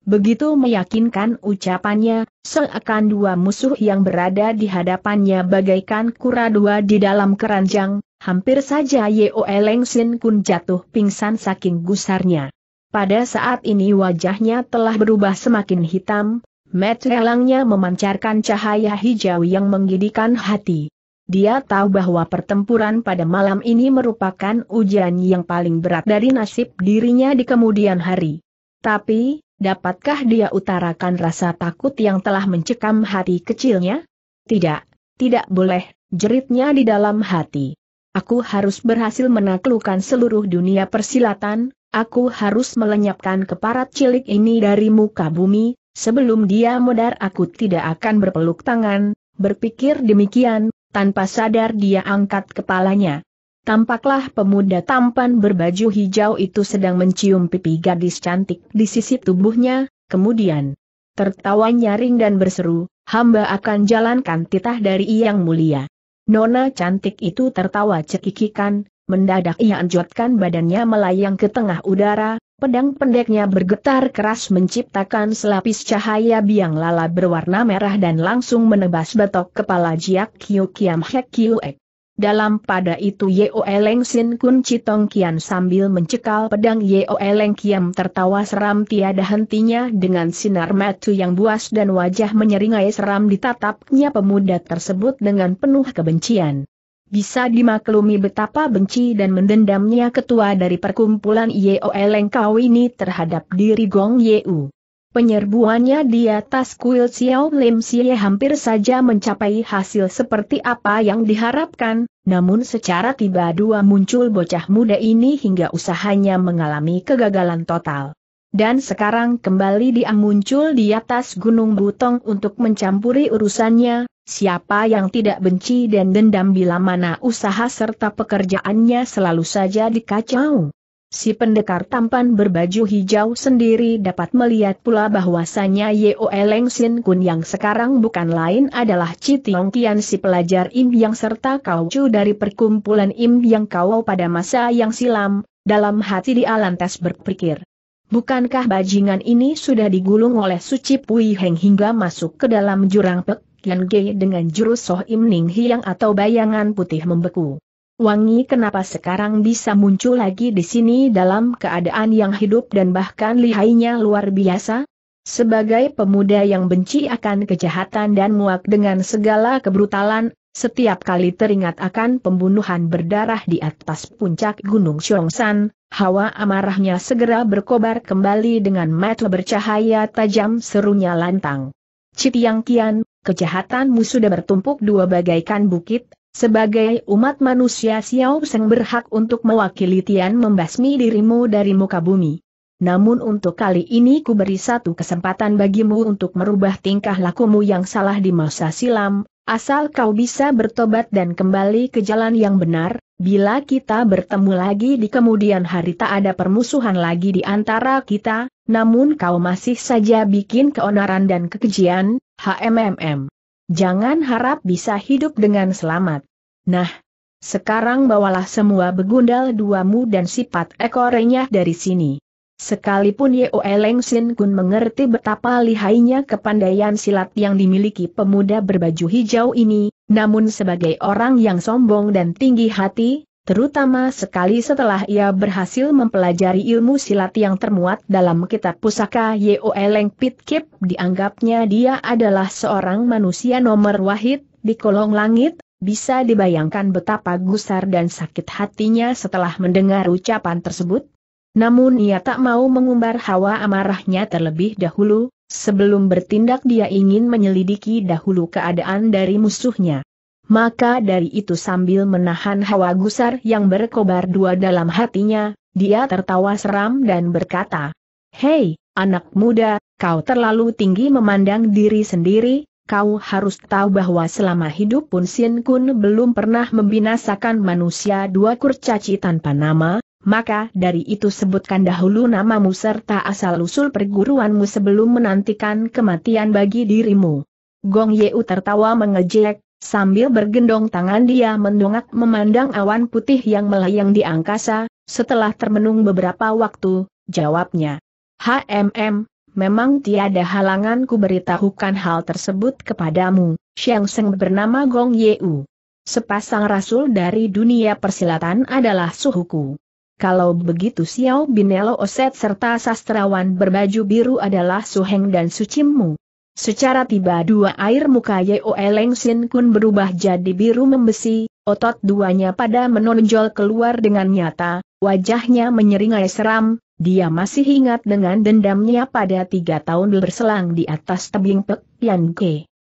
Begitu meyakinkan ucapannya, seakan dua musuh yang berada di hadapannya bagaikan kura dua di dalam keranjang, hampir saja Eleng Sin Kun jatuh pingsan saking gusarnya. Pada saat ini wajahnya telah berubah semakin hitam, Metrelangnya memancarkan cahaya hijau yang menggidikan hati. Dia tahu bahwa pertempuran pada malam ini merupakan ujian yang paling berat dari nasib dirinya di kemudian hari. Tapi, Dapatkah dia utarakan rasa takut yang telah mencekam hati kecilnya? Tidak, tidak boleh, jeritnya di dalam hati. Aku harus berhasil menaklukkan seluruh dunia persilatan, aku harus melenyapkan keparat cilik ini dari muka bumi, sebelum dia modar aku tidak akan berpeluk tangan, berpikir demikian, tanpa sadar dia angkat kepalanya. Tampaklah pemuda tampan berbaju hijau itu sedang mencium pipi gadis cantik di sisi tubuhnya, kemudian tertawa nyaring dan berseru, hamba akan jalankan titah dari yang mulia. Nona cantik itu tertawa cekikikan, mendadak ia anjotkan badannya melayang ke tengah udara, pedang pendeknya bergetar keras menciptakan selapis cahaya biang lala berwarna merah dan langsung menebas batok kepala Jiak Kiu Kiam Hek Kiu Ek. Dalam pada itu Yeo Eleng Sin Kun Chitong Kian sambil mencekal pedang Yeo Eleng Kiam tertawa seram tiada hentinya dengan sinar matu yang buas dan wajah menyeringai seram ditatapnya pemuda tersebut dengan penuh kebencian. Bisa dimaklumi betapa benci dan mendendamnya ketua dari perkumpulan Yeo Eleng Kau ini terhadap diri Gong Yeu. Penyerbuannya di atas kuil Xiao Lim Xie hampir saja mencapai hasil seperti apa yang diharapkan, namun secara tiba-dua muncul bocah muda ini hingga usahanya mengalami kegagalan total. Dan sekarang kembali dia muncul di atas Gunung Butong untuk mencampuri urusannya, siapa yang tidak benci dan dendam bila mana usaha serta pekerjaannya selalu saja dikacau. Si pendekar tampan berbaju hijau sendiri dapat melihat pula bahwasannya Yeo Eleng Sin Kun yang sekarang bukan lain adalah Citiong Kian si pelajar Im yang serta Kaucu dari perkumpulan Im yang Kau pada masa yang silam, dalam hati di lantas berpikir. Bukankah bajingan ini sudah digulung oleh Suci Pui Heng hingga masuk ke dalam jurang Pek Yan Ge dengan jurus Soh Im Ning Hiang atau bayangan putih membeku? Wangi kenapa sekarang bisa muncul lagi di sini dalam keadaan yang hidup dan bahkan lihainya luar biasa? Sebagai pemuda yang benci akan kejahatan dan muak dengan segala kebrutalan, setiap kali teringat akan pembunuhan berdarah di atas puncak Gunung Syongshan, hawa amarahnya segera berkobar kembali dengan mata bercahaya tajam serunya lantang. Citiang Kian, kejahatanmu sudah bertumpuk dua bagaikan bukit, sebagai umat manusia Xiao Seng berhak untuk mewakili Tian membasmi dirimu dari muka bumi. Namun untuk kali ini ku beri satu kesempatan bagimu untuk merubah tingkah lakumu yang salah di masa silam, asal kau bisa bertobat dan kembali ke jalan yang benar, bila kita bertemu lagi di kemudian hari tak ada permusuhan lagi di antara kita, namun kau masih saja bikin keonaran dan kekejian, HMMM. Jangan harap bisa hidup dengan selamat. Nah, sekarang bawalah semua begundal duamu dan sifat ekornya dari sini. Sekalipun Yeo Eleng Sin Kun mengerti betapa lihainya kepandaian silat yang dimiliki pemuda berbaju hijau ini, namun sebagai orang yang sombong dan tinggi hati, terutama sekali setelah ia berhasil mempelajari ilmu silat yang termuat dalam kitab pusaka Yeo Eleng Pit Kip, dianggapnya dia adalah seorang manusia nomor wahid di kolong langit, bisa dibayangkan betapa gusar dan sakit hatinya setelah mendengar ucapan tersebut? Namun ia tak mau mengumbar hawa amarahnya terlebih dahulu, sebelum bertindak dia ingin menyelidiki dahulu keadaan dari musuhnya. Maka dari itu sambil menahan hawa gusar yang berkobar dua dalam hatinya, dia tertawa seram dan berkata, Hei, anak muda, kau terlalu tinggi memandang diri sendiri, kau harus tahu bahwa selama hidup pun Sin Kun belum pernah membinasakan manusia dua kurcaci tanpa nama, maka dari itu sebutkan dahulu namamu serta asal-usul perguruanmu sebelum menantikan kematian bagi dirimu. Gong Yeu tertawa mengejek, sambil bergendong tangan dia mendongak memandang awan putih yang melayang di angkasa, setelah termenung beberapa waktu, jawabnya. HMM, memang tiada halangan ku beritahukan hal tersebut kepadamu, Xiang Seng bernama Gong Yeu. Sepasang rasul dari dunia persilatan adalah suhuku. Kalau begitu Xiao Binelo Oset serta sastrawan berbaju biru adalah Su Heng dan Su Sucimmu. Secara tiba dua air muka Yeo Eleng Sin Kun berubah jadi biru membesi, otot duanya pada menonjol keluar dengan nyata, wajahnya menyeringai seram, dia masih ingat dengan dendamnya pada tiga tahun berselang di atas tebing Pek Yan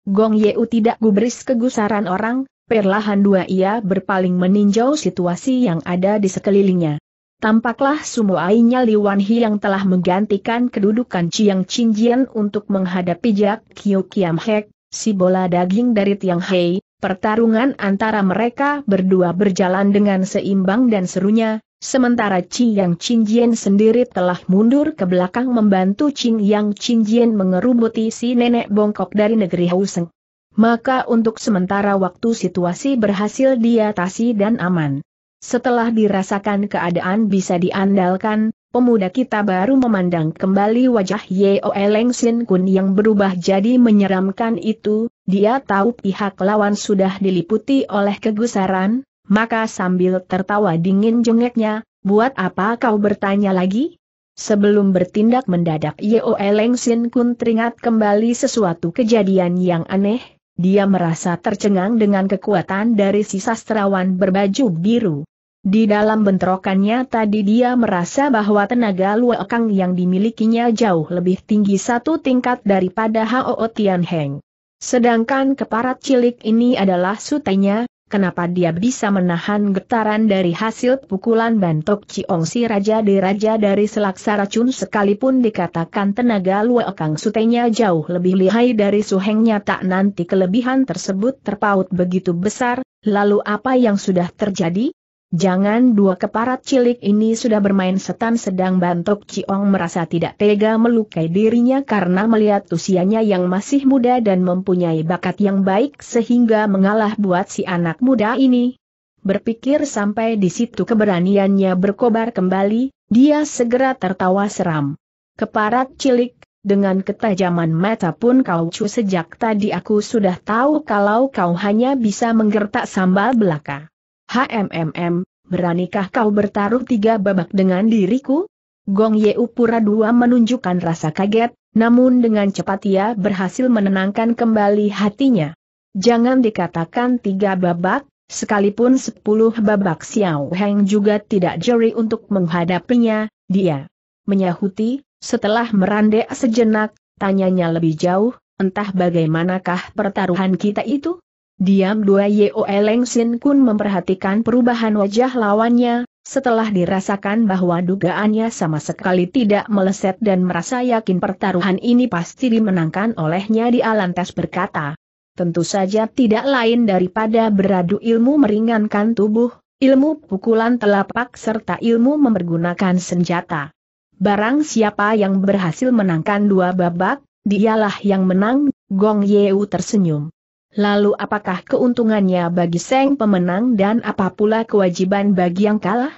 Gong Yeu tidak gubris kegusaran orang, perlahan dua ia berpaling meninjau situasi yang ada di sekelilingnya. Tampaklah semua ainya Li Wanhi yang telah menggantikan kedudukan Chiang Jian untuk menghadapi Jack Kiu Kiam Hek, si bola daging dari Tiang Hei, pertarungan antara mereka berdua berjalan dengan seimbang dan serunya, Sementara Chi Yang Qinjian sendiri telah mundur ke belakang membantu Chi Yang Qinjian mengerubuti si nenek bongkok dari negeri Hauseng. Maka untuk sementara waktu situasi berhasil diatasi dan aman. Setelah dirasakan keadaan bisa diandalkan, pemuda kita baru memandang kembali wajah Yeo Leng Sin Kun yang berubah jadi menyeramkan itu, dia tahu pihak lawan sudah diliputi oleh kegusaran, maka sambil tertawa dingin jengeknya, buat apa kau bertanya lagi? Sebelum bertindak mendadak Yeo Eleng Sin Kun teringat kembali sesuatu kejadian yang aneh, dia merasa tercengang dengan kekuatan dari si sastrawan berbaju biru. Di dalam bentrokannya tadi dia merasa bahwa tenaga luakang yang dimilikinya jauh lebih tinggi satu tingkat daripada Hao Tian Heng. Sedangkan keparat cilik ini adalah sutenya, kenapa dia bisa menahan getaran dari hasil pukulan bentuk Ciong si Raja di Raja dari selaksa racun sekalipun dikatakan tenaga Kang sutenya jauh lebih lihai dari suhengnya tak nanti kelebihan tersebut terpaut begitu besar, lalu apa yang sudah terjadi? Jangan dua keparat cilik ini sudah bermain setan sedang Bantok Ciong merasa tidak tega melukai dirinya karena melihat usianya yang masih muda dan mempunyai bakat yang baik sehingga mengalah buat si anak muda ini. Berpikir sampai di situ keberaniannya berkobar kembali, dia segera tertawa seram. Keparat cilik, dengan ketajaman mata pun kau cu sejak tadi aku sudah tahu kalau kau hanya bisa menggertak sambal belaka. HMMM, beranikah kau bertaruh tiga babak dengan diriku? Gong Ye Upura dua menunjukkan rasa kaget, namun dengan cepat ia berhasil menenangkan kembali hatinya. Jangan dikatakan tiga babak, sekalipun sepuluh babak Xiao Heng juga tidak jeri untuk menghadapinya, dia menyahuti, setelah merandek sejenak, tanyanya lebih jauh, entah bagaimanakah pertaruhan kita itu? Diam dua Yeo Eleng Sin Kun memperhatikan perubahan wajah lawannya, setelah dirasakan bahwa dugaannya sama sekali tidak meleset dan merasa yakin pertaruhan ini pasti dimenangkan olehnya di Alantes berkata. Tentu saja tidak lain daripada beradu ilmu meringankan tubuh, ilmu pukulan telapak serta ilmu mempergunakan senjata. Barang siapa yang berhasil menangkan dua babak, dialah yang menang, Gong Yeu tersenyum. Lalu apakah keuntungannya bagi Seng pemenang dan apa pula kewajiban bagi yang kalah?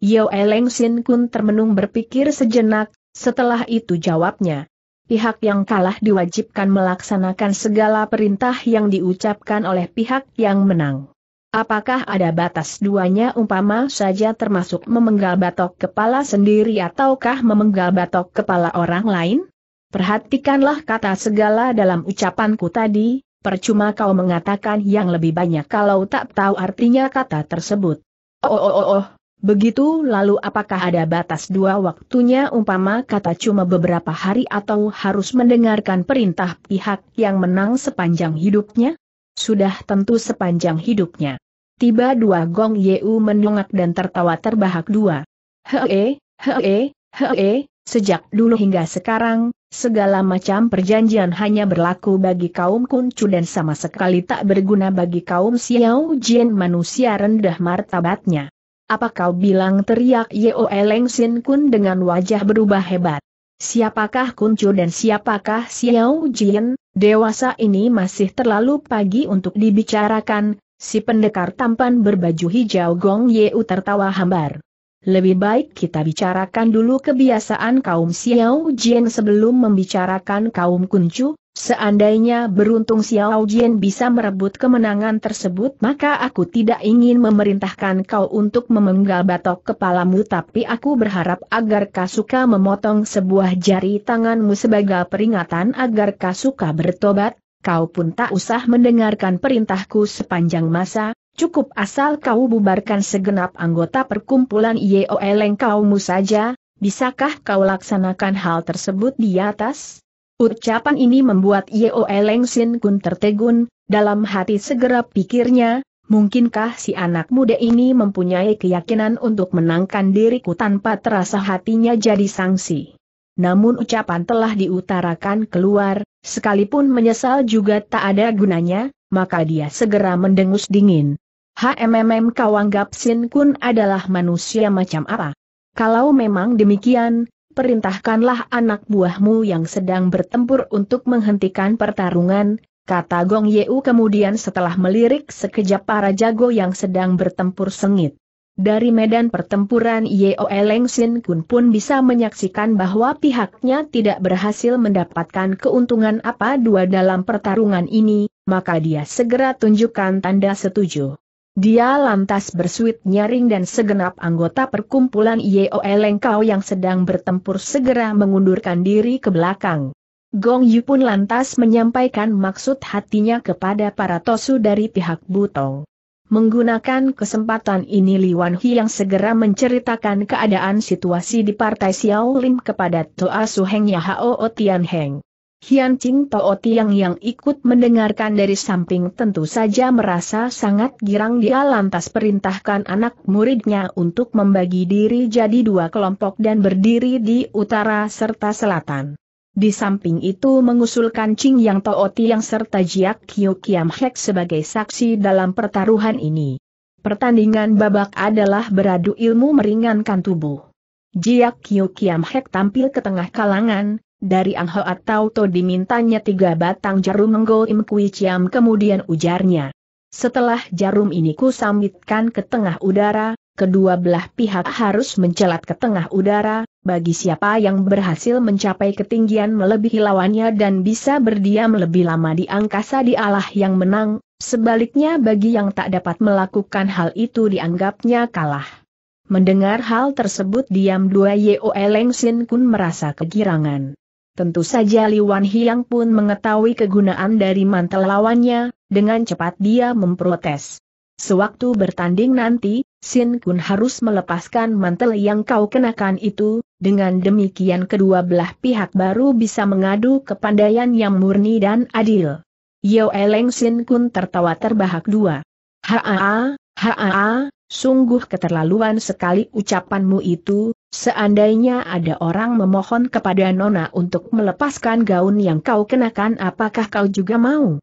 Yo Eleng Sin Kun termenung berpikir sejenak, setelah itu jawabnya. Pihak yang kalah diwajibkan melaksanakan segala perintah yang diucapkan oleh pihak yang menang. Apakah ada batas duanya umpama saja termasuk memenggal batok kepala sendiri ataukah memenggal batok kepala orang lain? Perhatikanlah kata segala dalam ucapanku tadi, Percuma kau mengatakan yang lebih banyak kalau tak tahu artinya kata tersebut. Oh oh oh oh, begitu lalu apakah ada batas dua waktunya umpama kata cuma beberapa hari atau harus mendengarkan perintah pihak yang menang sepanjang hidupnya? Sudah tentu sepanjang hidupnya. Tiba dua gong Yeu menungak dan tertawa terbahak dua. Hee, hee, hee, Sejak dulu hingga sekarang, segala macam perjanjian hanya berlaku bagi kaum kuncu dan sama sekali tak berguna bagi kaum Xiao Jin manusia rendah martabatnya. Apa kau bilang teriak Yeo Eleng Sin Kun dengan wajah berubah hebat. Siapakah kuncu dan siapakah Xiao Jin, dewasa ini masih terlalu pagi untuk dibicarakan, si pendekar tampan berbaju hijau Gong Yeu tertawa hambar. Lebih baik kita bicarakan dulu kebiasaan kaum Xiao Jian sebelum membicarakan kaum Kuncu, Seandainya beruntung Xiao Jian bisa merebut kemenangan tersebut maka aku tidak ingin memerintahkan kau untuk memenggal batok kepalamu tapi aku berharap agar Kasuka memotong sebuah jari tanganmu sebagai peringatan agar Kasuka bertobat, kau pun tak usah mendengarkan perintahku sepanjang masa, cukup asal kau bubarkan segenap anggota perkumpulan IOLeng kaumu saja, bisakah kau laksanakan hal tersebut di atas? Ucapan ini membuat YOELeng Sin Kun tertegun, dalam hati segera pikirnya, mungkinkah si anak muda ini mempunyai keyakinan untuk menangkan diriku tanpa terasa hatinya jadi sanksi. Namun ucapan telah diutarakan keluar, Sekalipun menyesal juga tak ada gunanya, maka dia segera mendengus dingin. HMMM kau anggap Sin Kun adalah manusia macam apa? Kalau memang demikian, perintahkanlah anak buahmu yang sedang bertempur untuk menghentikan pertarungan, kata Gong Yeu kemudian setelah melirik sekejap para jago yang sedang bertempur sengit. Dari medan pertempuran Yeo Eleng Sin Kun pun bisa menyaksikan bahwa pihaknya tidak berhasil mendapatkan keuntungan apa dua dalam pertarungan ini, maka dia segera tunjukkan tanda setuju. Dia lantas bersuit nyaring dan segenap anggota perkumpulan Yeo Eleng Kau yang sedang bertempur segera mengundurkan diri ke belakang. Gong Yu pun lantas menyampaikan maksud hatinya kepada para tosu dari pihak Butong. Menggunakan kesempatan ini Li Wanhi yang segera menceritakan keadaan situasi di Partai Xiao Lim kepada Toa Suheng Yahao Tian Heng. Hian Ching Toa Tiang yang ikut mendengarkan dari samping tentu saja merasa sangat girang dia lantas perintahkan anak muridnya untuk membagi diri jadi dua kelompok dan berdiri di utara serta selatan. Di samping itu mengusulkan Ching Yang Tao Tiang serta Jiak Kyu Kiam Hek sebagai saksi dalam pertaruhan ini. Pertandingan babak adalah beradu ilmu meringankan tubuh. Jiak Kyu Kiam Hek tampil ke tengah kalangan, dari Ang Ho atau To dimintanya tiga batang jarum Ngo Im Kui Chiam kemudian ujarnya. Setelah jarum ini kusamitkan ke tengah udara, kedua belah pihak harus mencelat ke tengah udara, bagi siapa yang berhasil mencapai ketinggian melebihi lawannya dan bisa berdiam lebih lama di angkasa di Allah yang menang, sebaliknya bagi yang tak dapat melakukan hal itu dianggapnya kalah. Mendengar hal tersebut diam dua Yeo Eleng Sin Kun merasa kegirangan. Tentu saja li Wan Hiang pun mengetahui kegunaan dari mantel lawannya, dengan cepat dia memprotes. Sewaktu bertanding nanti, Sin Kun harus melepaskan mantel yang kau kenakan itu, dengan demikian kedua belah pihak baru bisa mengadu kepandaian yang murni dan adil. Yo Eleng Sin Kun tertawa terbahak dua. Haa, haa, sungguh keterlaluan sekali ucapanmu itu, seandainya ada orang memohon kepada Nona untuk melepaskan gaun yang kau kenakan apakah kau juga mau?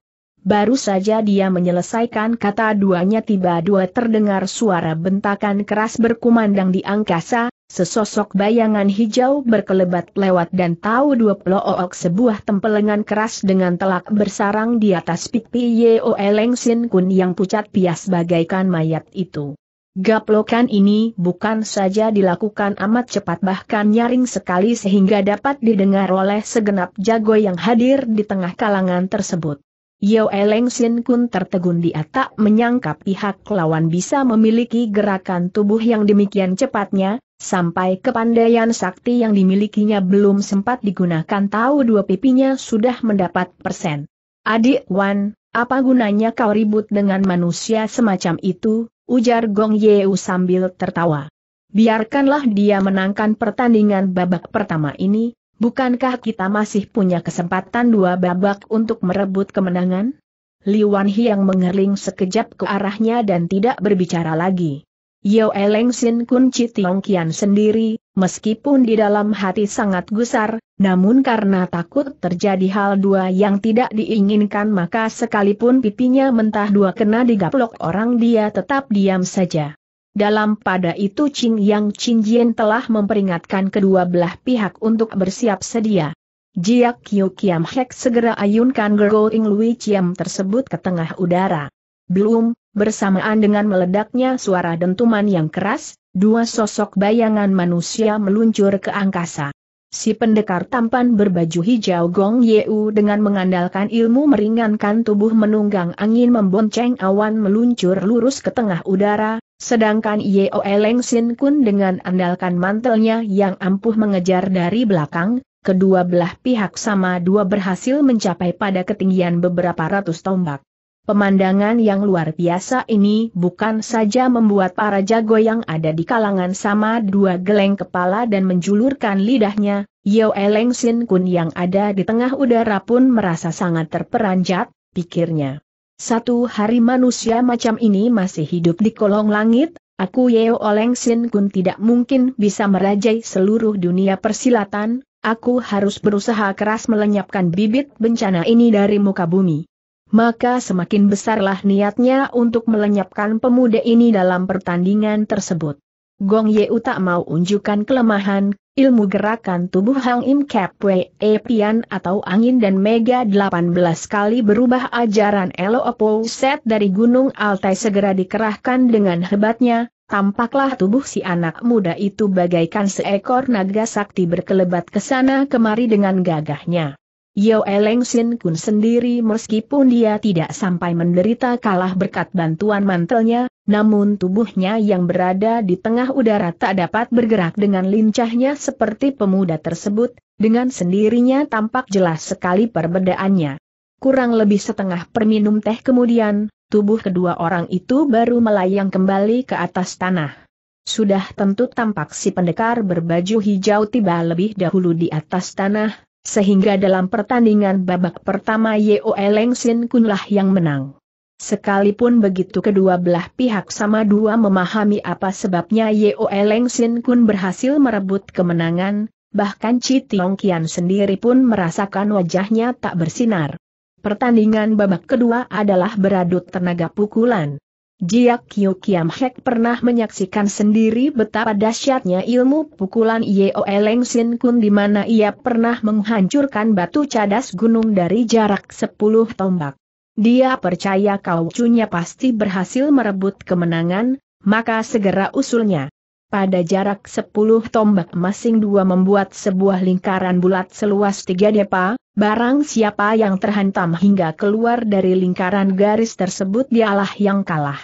Baru saja dia menyelesaikan kata duanya tiba-dua terdengar suara bentakan keras berkumandang di angkasa, sesosok bayangan hijau berkelebat lewat dan tahu dua pelook sebuah tempelengan keras dengan telak bersarang di atas pipi Yeo Eleng Sin Kun yang pucat pias bagaikan mayat itu. Gaplokan ini bukan saja dilakukan amat cepat bahkan nyaring sekali sehingga dapat didengar oleh segenap jago yang hadir di tengah kalangan tersebut. Yeo Eleng Sin Kun tertegun dia tak menyangka pihak lawan bisa memiliki gerakan tubuh yang demikian cepatnya, sampai kepandaian sakti yang dimilikinya belum sempat digunakan tahu dua pipinya sudah mendapat persen. Adik Wan, apa gunanya kau ribut dengan manusia semacam itu, ujar Gong Yeu sambil tertawa. Biarkanlah dia menangkan pertandingan babak pertama ini, Bukankah kita masih punya kesempatan dua babak untuk merebut kemenangan? Li Wan Hiang mengerling sekejap ke arahnya dan tidak berbicara lagi. Yo Eleng Sin Kun Tiong Kian sendiri, meskipun di dalam hati sangat gusar, namun karena takut terjadi hal dua yang tidak diinginkan maka sekalipun pipinya mentah dua kena digaplok orang dia tetap diam saja. Dalam pada itu Ching Yang Ching Jien telah memperingatkan kedua belah pihak untuk bersiap sedia. Jiak Kyu Kiam Hek segera ayunkan Ing Lui Chiam tersebut ke tengah udara. Belum, bersamaan dengan meledaknya suara dentuman yang keras, dua sosok bayangan manusia meluncur ke angkasa. Si pendekar tampan berbaju hijau Gong Yeu dengan mengandalkan ilmu meringankan tubuh menunggang angin membonceng awan meluncur lurus ke tengah udara, Sedangkan Yeo Eleng Sin Kun dengan andalkan mantelnya yang ampuh mengejar dari belakang, kedua belah pihak sama dua berhasil mencapai pada ketinggian beberapa ratus tombak. Pemandangan yang luar biasa ini bukan saja membuat para jago yang ada di kalangan sama dua geleng kepala dan menjulurkan lidahnya, Yeo Eleng Sin Kun yang ada di tengah udara pun merasa sangat terperanjat, pikirnya. Satu hari manusia macam ini masih hidup di kolong langit, aku Yeo Oleng Sin Kun tidak mungkin bisa merajai seluruh dunia persilatan, aku harus berusaha keras melenyapkan bibit bencana ini dari muka bumi. Maka semakin besarlah niatnya untuk melenyapkan pemuda ini dalam pertandingan tersebut. Gong Yeu tak mau unjukkan kelemahan, ilmu gerakan tubuh Hang Im Kep Wei e Pian atau angin dan mega 18 kali berubah ajaran Elo Opo Set dari Gunung Altai segera dikerahkan dengan hebatnya, tampaklah tubuh si anak muda itu bagaikan seekor naga sakti berkelebat ke sana kemari dengan gagahnya. Yo Eleng Sin Kun sendiri meskipun dia tidak sampai menderita kalah berkat bantuan mantelnya, namun tubuhnya yang berada di tengah udara tak dapat bergerak dengan lincahnya seperti pemuda tersebut, dengan sendirinya tampak jelas sekali perbedaannya. Kurang lebih setengah perminum teh kemudian, tubuh kedua orang itu baru melayang kembali ke atas tanah. Sudah tentu tampak si pendekar berbaju hijau tiba lebih dahulu di atas tanah, sehingga dalam pertandingan babak pertama Yeo Eleng Sin Kunlah yang menang. Sekalipun begitu kedua belah pihak sama dua memahami apa sebabnya Yeo Eleng Sin Kun berhasil merebut kemenangan, bahkan Chi Tiong Kian sendiri pun merasakan wajahnya tak bersinar. Pertandingan babak kedua adalah beradu tenaga pukulan. Jiak Kyu Kiam Hek pernah menyaksikan sendiri betapa dahsyatnya ilmu pukulan Yeo Eleng Sin Kun di mana ia pernah menghancurkan batu cadas gunung dari jarak 10 tombak. Dia percaya kau cunya pasti berhasil merebut kemenangan, maka segera usulnya. Pada jarak sepuluh tombak masing dua membuat sebuah lingkaran bulat seluas tiga depa, barang siapa yang terhantam hingga keluar dari lingkaran garis tersebut dialah yang kalah.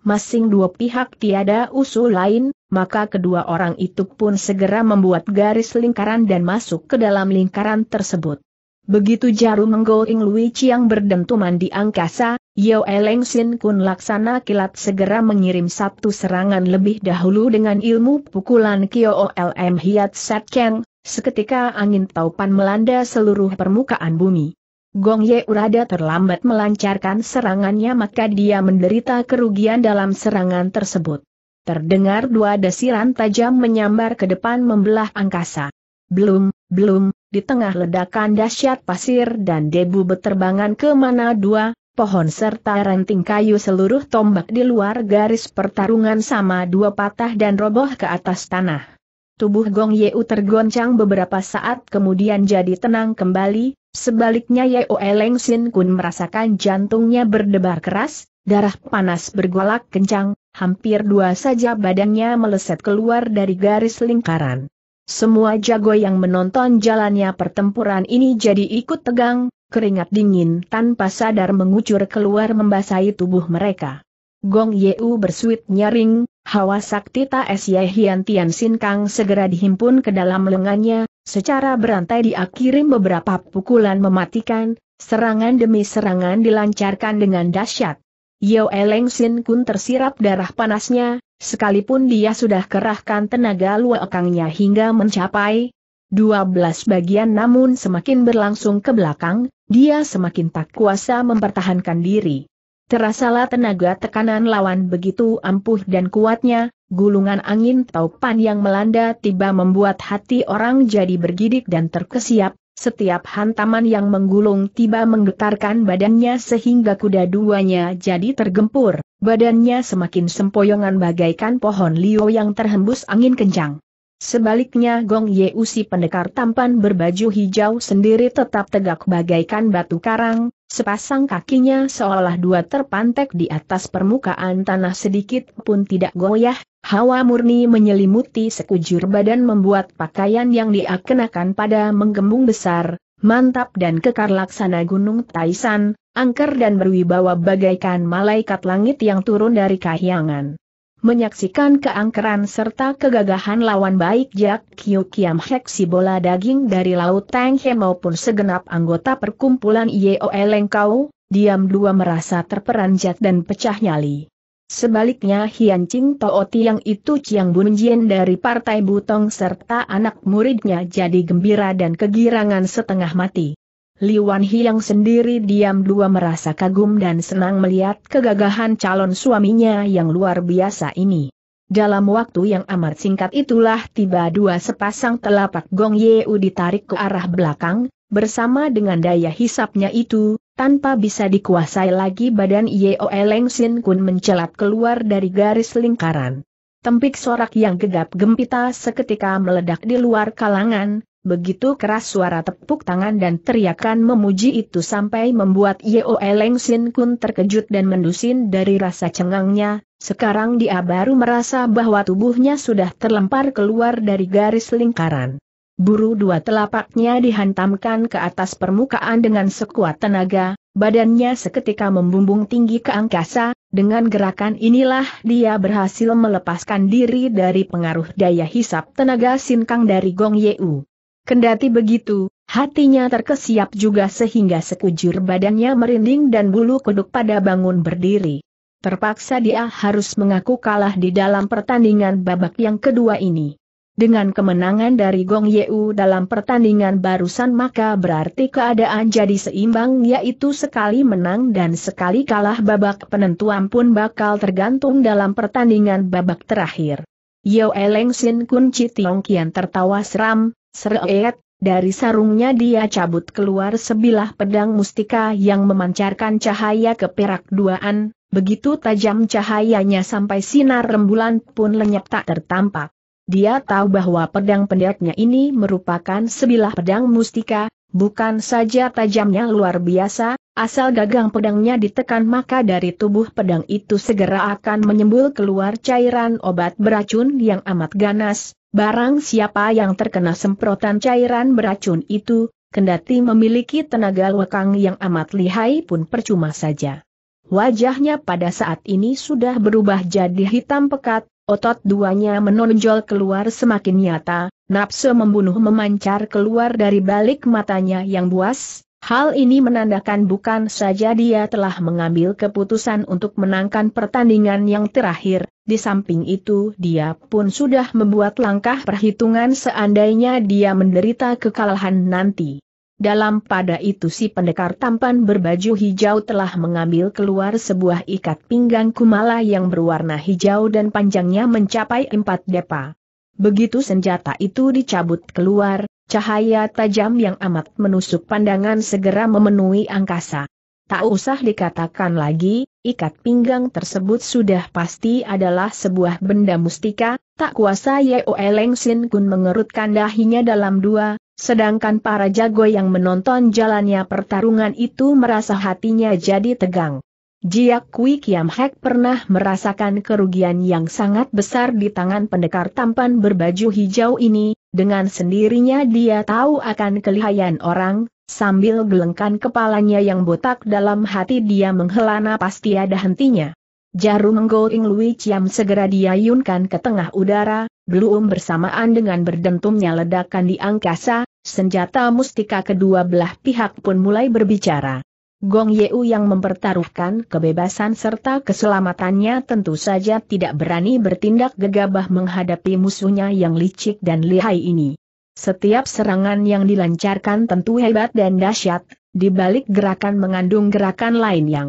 Masing dua pihak tiada usul lain, maka kedua orang itu pun segera membuat garis lingkaran dan masuk ke dalam lingkaran tersebut. Begitu jarum menggoing Lui Chiang berdentuman di angkasa, Yao Eleng Sin Kun laksana kilat segera mengirim satu serangan lebih dahulu dengan ilmu pukulan Kyo Olm Hiat Sat Keng, seketika angin taupan melanda seluruh permukaan bumi. Gong Ye Urada terlambat melancarkan serangannya maka dia menderita kerugian dalam serangan tersebut. Terdengar dua desiran tajam menyambar ke depan membelah angkasa. Belum, belum, di tengah ledakan dahsyat pasir dan debu beterbangan ke mana dua, pohon serta ranting kayu seluruh tombak di luar garis pertarungan sama dua patah dan roboh ke atas tanah. Tubuh Gong Yeu tergoncang beberapa saat kemudian jadi tenang kembali, sebaliknya Yeo Eleng Sin Kun merasakan jantungnya berdebar keras, darah panas bergolak kencang, hampir dua saja badannya meleset keluar dari garis lingkaran. Semua jago yang menonton jalannya pertempuran ini jadi ikut tegang, keringat dingin tanpa sadar mengucur keluar membasahi tubuh mereka. Gong Yeu bersuit nyaring, hawa sakti Taes Yehian Tian Sin Kang segera dihimpun ke dalam lengannya, secara berantai diakhiri beberapa pukulan mematikan, serangan demi serangan dilancarkan dengan dahsyat. Yeo Eleng Sin Kun tersirap darah panasnya, Sekalipun dia sudah kerahkan tenaga luakangnya hingga mencapai 12 bagian namun semakin berlangsung ke belakang, dia semakin tak kuasa mempertahankan diri. Terasalah tenaga tekanan lawan begitu ampuh dan kuatnya, gulungan angin taupan yang melanda tiba membuat hati orang jadi bergidik dan terkesiap, setiap hantaman yang menggulung tiba menggetarkan badannya sehingga kuda duanya jadi tergempur, badannya semakin sempoyongan bagaikan pohon liu yang terhembus angin kencang. Sebaliknya Gong Yeusi pendekar tampan berbaju hijau sendiri tetap tegak bagaikan batu karang, sepasang kakinya seolah dua terpantek di atas permukaan tanah sedikit pun tidak goyah, Hawa murni menyelimuti sekujur badan membuat pakaian yang diakenakan pada menggembung besar, mantap dan kekar laksana gunung Taisan, angker dan berwibawa bagaikan malaikat langit yang turun dari kahyangan. Menyaksikan keangkeran serta kegagahan lawan baik Jack, Kyu Kiam Hek si bola daging dari Laut Tang He maupun segenap anggota perkumpulan Yeo Lengkau, Kau, diam dua merasa terperanjat dan pecah nyali. Sebaliknya Hian Ching Toh Tiang itu Chiang Bun dari Partai Butong serta anak muridnya jadi gembira dan kegirangan setengah mati. Liwan Hiang sendiri diam dua merasa kagum dan senang melihat kegagahan calon suaminya yang luar biasa ini. Dalam waktu yang amat singkat itulah tiba dua sepasang telapak Gong Yeu ditarik ke arah belakang, Bersama dengan daya hisapnya itu, tanpa bisa dikuasai lagi badan Yeo Eleng Sin Kun mencelat keluar dari garis lingkaran. Tempik sorak yang gegap gempita seketika meledak di luar kalangan, Begitu keras suara tepuk tangan dan teriakan memuji itu sampai membuat Yeo Eleng Sin Kun terkejut dan mendusin dari rasa cengangnya, sekarang dia baru merasa bahwa tubuhnya sudah terlempar keluar dari garis lingkaran. Buru dua telapaknya dihantamkan ke atas permukaan dengan sekuat tenaga, badannya seketika membumbung tinggi ke angkasa, dengan gerakan inilah dia berhasil melepaskan diri dari pengaruh daya hisap tenaga sinkang dari Gong Yeu. Kendati begitu, hatinya terkesiap juga sehingga sekujur badannya merinding dan bulu kuduk pada bangun berdiri. Terpaksa dia harus mengaku kalah di dalam pertandingan babak yang kedua ini. Dengan kemenangan dari Gong Yeu dalam pertandingan barusan maka berarti keadaan jadi seimbang yaitu sekali menang dan sekali kalah babak penentuan pun bakal tergantung dalam pertandingan babak terakhir. Yeo Eleng Sin Kun Chi Tiong Kian tertawa seram, seret dari sarungnya dia cabut keluar sebilah pedang mustika yang memancarkan cahaya ke perak duaan, begitu tajam cahayanya sampai sinar rembulan pun lenyap tak tertampak. Dia tahu bahwa pedang pendeknya ini merupakan sebilah pedang mustika, bukan saja tajamnya luar biasa, asal gagang pedangnya ditekan maka dari tubuh pedang itu segera akan menyembul keluar cairan obat beracun yang amat ganas, barang siapa yang terkena semprotan cairan beracun itu, kendati memiliki tenaga lekang yang amat lihai pun percuma saja. Wajahnya pada saat ini sudah berubah jadi hitam pekat, Otot duanya menonjol keluar semakin nyata, nafsu membunuh memancar keluar dari balik matanya yang buas, Hal ini menandakan bukan saja dia telah mengambil keputusan untuk menangkan pertandingan yang terakhir, di samping itu dia pun sudah membuat langkah perhitungan seandainya dia menderita kekalahan nanti. Dalam pada itu si pendekar tampan berbaju hijau telah mengambil keluar sebuah ikat pinggang kumala yang berwarna hijau dan panjangnya mencapai empat depa. Begitu senjata itu dicabut keluar, cahaya tajam yang amat menusuk pandangan segera memenuhi angkasa. Tak usah dikatakan lagi, ikat pinggang tersebut sudah pasti adalah sebuah benda mustika, tak kuasa Yeo Elengsin Sin Kun mengerutkan dahinya dalam dua, Sedangkan para jago yang menonton jalannya pertarungan itu merasa hatinya jadi tegang. Jiak Kui Kiam Hek pernah merasakan kerugian yang sangat besar di tangan pendekar tampan berbaju hijau ini, dengan sendirinya dia tahu akan kelihayan orang, sambil gelengkan kepalanya yang botak dalam hati dia menghela napas tiada hentinya. Jarum Going Lui Chiam segera diayunkan ke tengah udara, belum bersamaan dengan berdentumnya ledakan di angkasa, senjata mustika kedua belah pihak pun mulai berbicara. Gong Yeu yang mempertaruhkan kebebasan serta keselamatannya tentu saja tidak berani bertindak gegabah menghadapi musuhnya yang licik dan lihai ini. Setiap serangan yang dilancarkan tentu hebat dan dahsyat, dibalik gerakan mengandung gerakan lain yang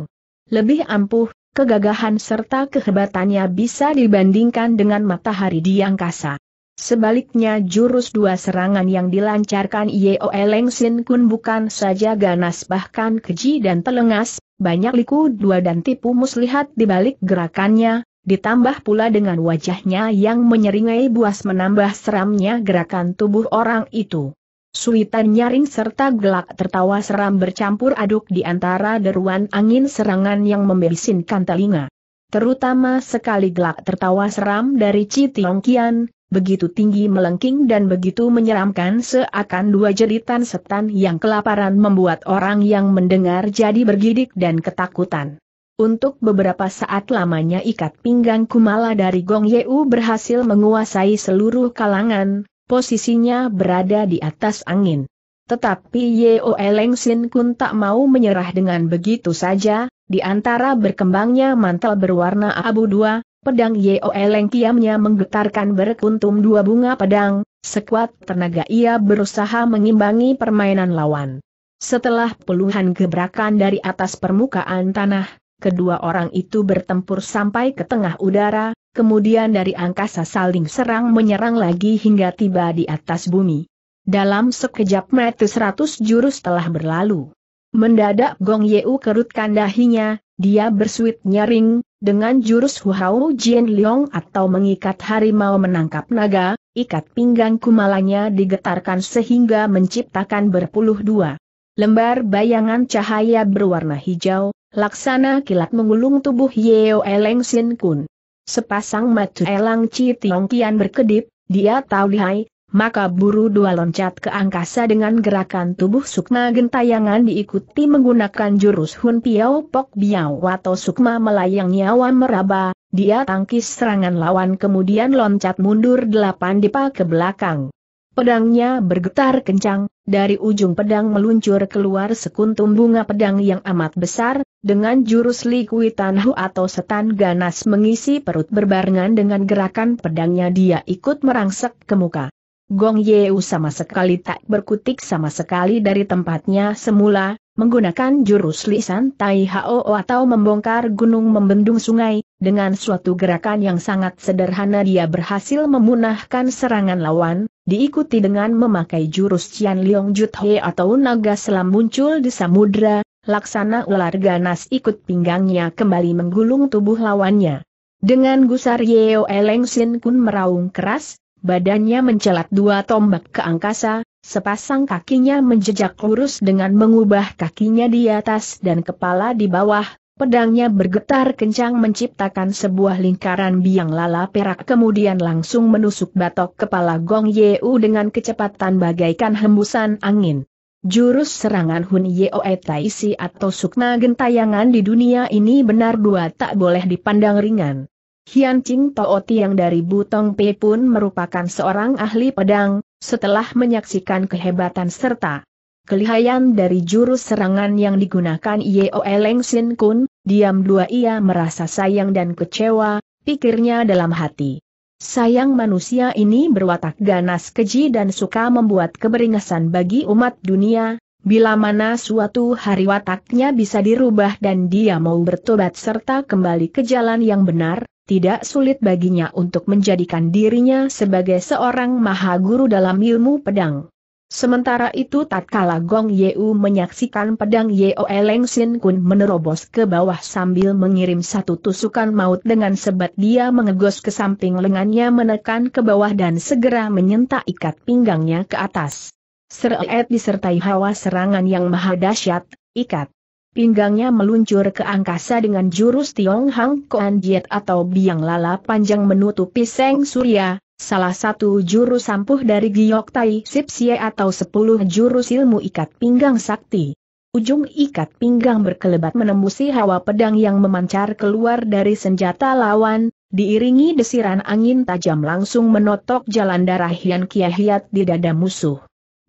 lebih ampuh, kegagahan serta kehebatannya bisa dibandingkan dengan matahari di angkasa. Sebaliknya jurus dua serangan yang dilancarkan Yeo Eleng Sin Kun bukan saja ganas bahkan keji dan telengas, banyak liku dua dan tipu muslihat di balik gerakannya, ditambah pula dengan wajahnya yang menyeringai buas menambah seramnya gerakan tubuh orang itu. Suitan nyaring serta gelak tertawa seram bercampur aduk di antara deruan angin serangan yang membisinkan telinga. Terutama sekali gelak tertawa seram dari Citi Tiong begitu tinggi melengking dan begitu menyeramkan seakan dua jeritan setan yang kelaparan membuat orang yang mendengar jadi bergidik dan ketakutan. Untuk beberapa saat lamanya ikat pinggang Kumala dari Gong Yeu berhasil menguasai seluruh kalangan, posisinya berada di atas angin. Tetapi Yeo Eleng Sin Kun tak mau menyerah dengan begitu saja, di antara berkembangnya mantel berwarna abu dua, pedang Yeo Eleng kiamnya menggetarkan berkuntum dua bunga pedang, sekuat tenaga ia berusaha mengimbangi permainan lawan. Setelah puluhan gebrakan dari atas permukaan tanah, kedua orang itu bertempur sampai ke tengah udara, kemudian dari angkasa saling serang menyerang lagi hingga tiba di atas bumi. Dalam sekejap mata seratus jurus telah berlalu. Mendadak Gong Yeu kerutkan dahinya, dia bersuit nyaring, dengan jurus Hu Hao Jian Liong atau mengikat harimau menangkap naga, ikat pinggang kumalanya digetarkan sehingga menciptakan berpuluh dua lembar bayangan cahaya berwarna hijau, Laksana kilat mengulung tubuh Yeo Eleng Sin Kun. Sepasang mata Elang Chi Tiong Kian berkedip, dia tahu lihai, maka buru dua loncat ke angkasa dengan gerakan tubuh Sukma gentayangan diikuti menggunakan jurus Hun Piao Pok Biao atau Sukma melayang nyawa meraba, dia tangkis serangan lawan kemudian loncat mundur delapan dipa ke belakang. Pedangnya bergetar kencang, dari ujung pedang meluncur keluar sekuntum bunga pedang yang amat besar, dengan jurus Likuitanhu atau setan ganas mengisi perut berbarengan dengan gerakan pedangnya dia ikut merangsek ke muka. Gong Yeu sama sekali tak berkutik sama sekali dari tempatnya semula, menggunakan jurus lisan Tai Hao atau membongkar gunung membendung sungai, dengan suatu gerakan yang sangat sederhana dia berhasil memunahkan serangan lawan, diikuti dengan memakai jurus Cian Liong Juthe atau naga selam muncul di samudra, laksana ular ganas ikut pinggangnya kembali menggulung tubuh lawannya. Dengan gusar Yeo Eleng Sin Kun meraung keras, badannya mencelat dua tombak ke angkasa, sepasang kakinya menjejak lurus dengan mengubah kakinya di atas dan kepala di bawah, Pedangnya bergetar kencang menciptakan sebuah lingkaran biang lala perak kemudian langsung menusuk batok kepala Gong Yeu dengan kecepatan bagaikan hembusan angin. Jurus serangan Hun Yeoe Si atau Sukna Gentayangan di dunia ini benar dua tak boleh dipandang ringan. Hian Ching Tooti yang dari Butong Pei pun merupakan seorang ahli pedang, setelah menyaksikan kehebatan serta Kelihayan dari jurus serangan yang digunakan Yeo Eleng Sin Kun, diam dua ia merasa sayang dan kecewa, pikirnya dalam hati. Sayang manusia ini berwatak ganas keji dan suka membuat keberingasan bagi umat dunia, bila mana suatu hari wataknya bisa dirubah dan dia mau bertobat serta kembali ke jalan yang benar, tidak sulit baginya untuk menjadikan dirinya sebagai seorang maha guru dalam ilmu pedang. Sementara itu tatkala Gong Yeu menyaksikan pedang Yeo Eleng Sin Kun menerobos ke bawah sambil mengirim satu tusukan maut dengan sebat dia mengegos ke samping lengannya menekan ke bawah dan segera menyentak ikat pinggangnya ke atas. Seret disertai hawa serangan yang maha dahsyat, ikat pinggangnya meluncur ke angkasa dengan jurus Tiong Hang Koan Jiet atau biang lala panjang menutupi Seng Surya, Salah satu jurus sampuh dari Giok Tai Sie atau sepuluh jurus ilmu ikat pinggang sakti. Ujung ikat pinggang berkelebat menembusi hawa pedang yang memancar keluar dari senjata lawan, diiringi desiran angin tajam langsung menotok jalan darah Hian Kiahiat di dada musuh.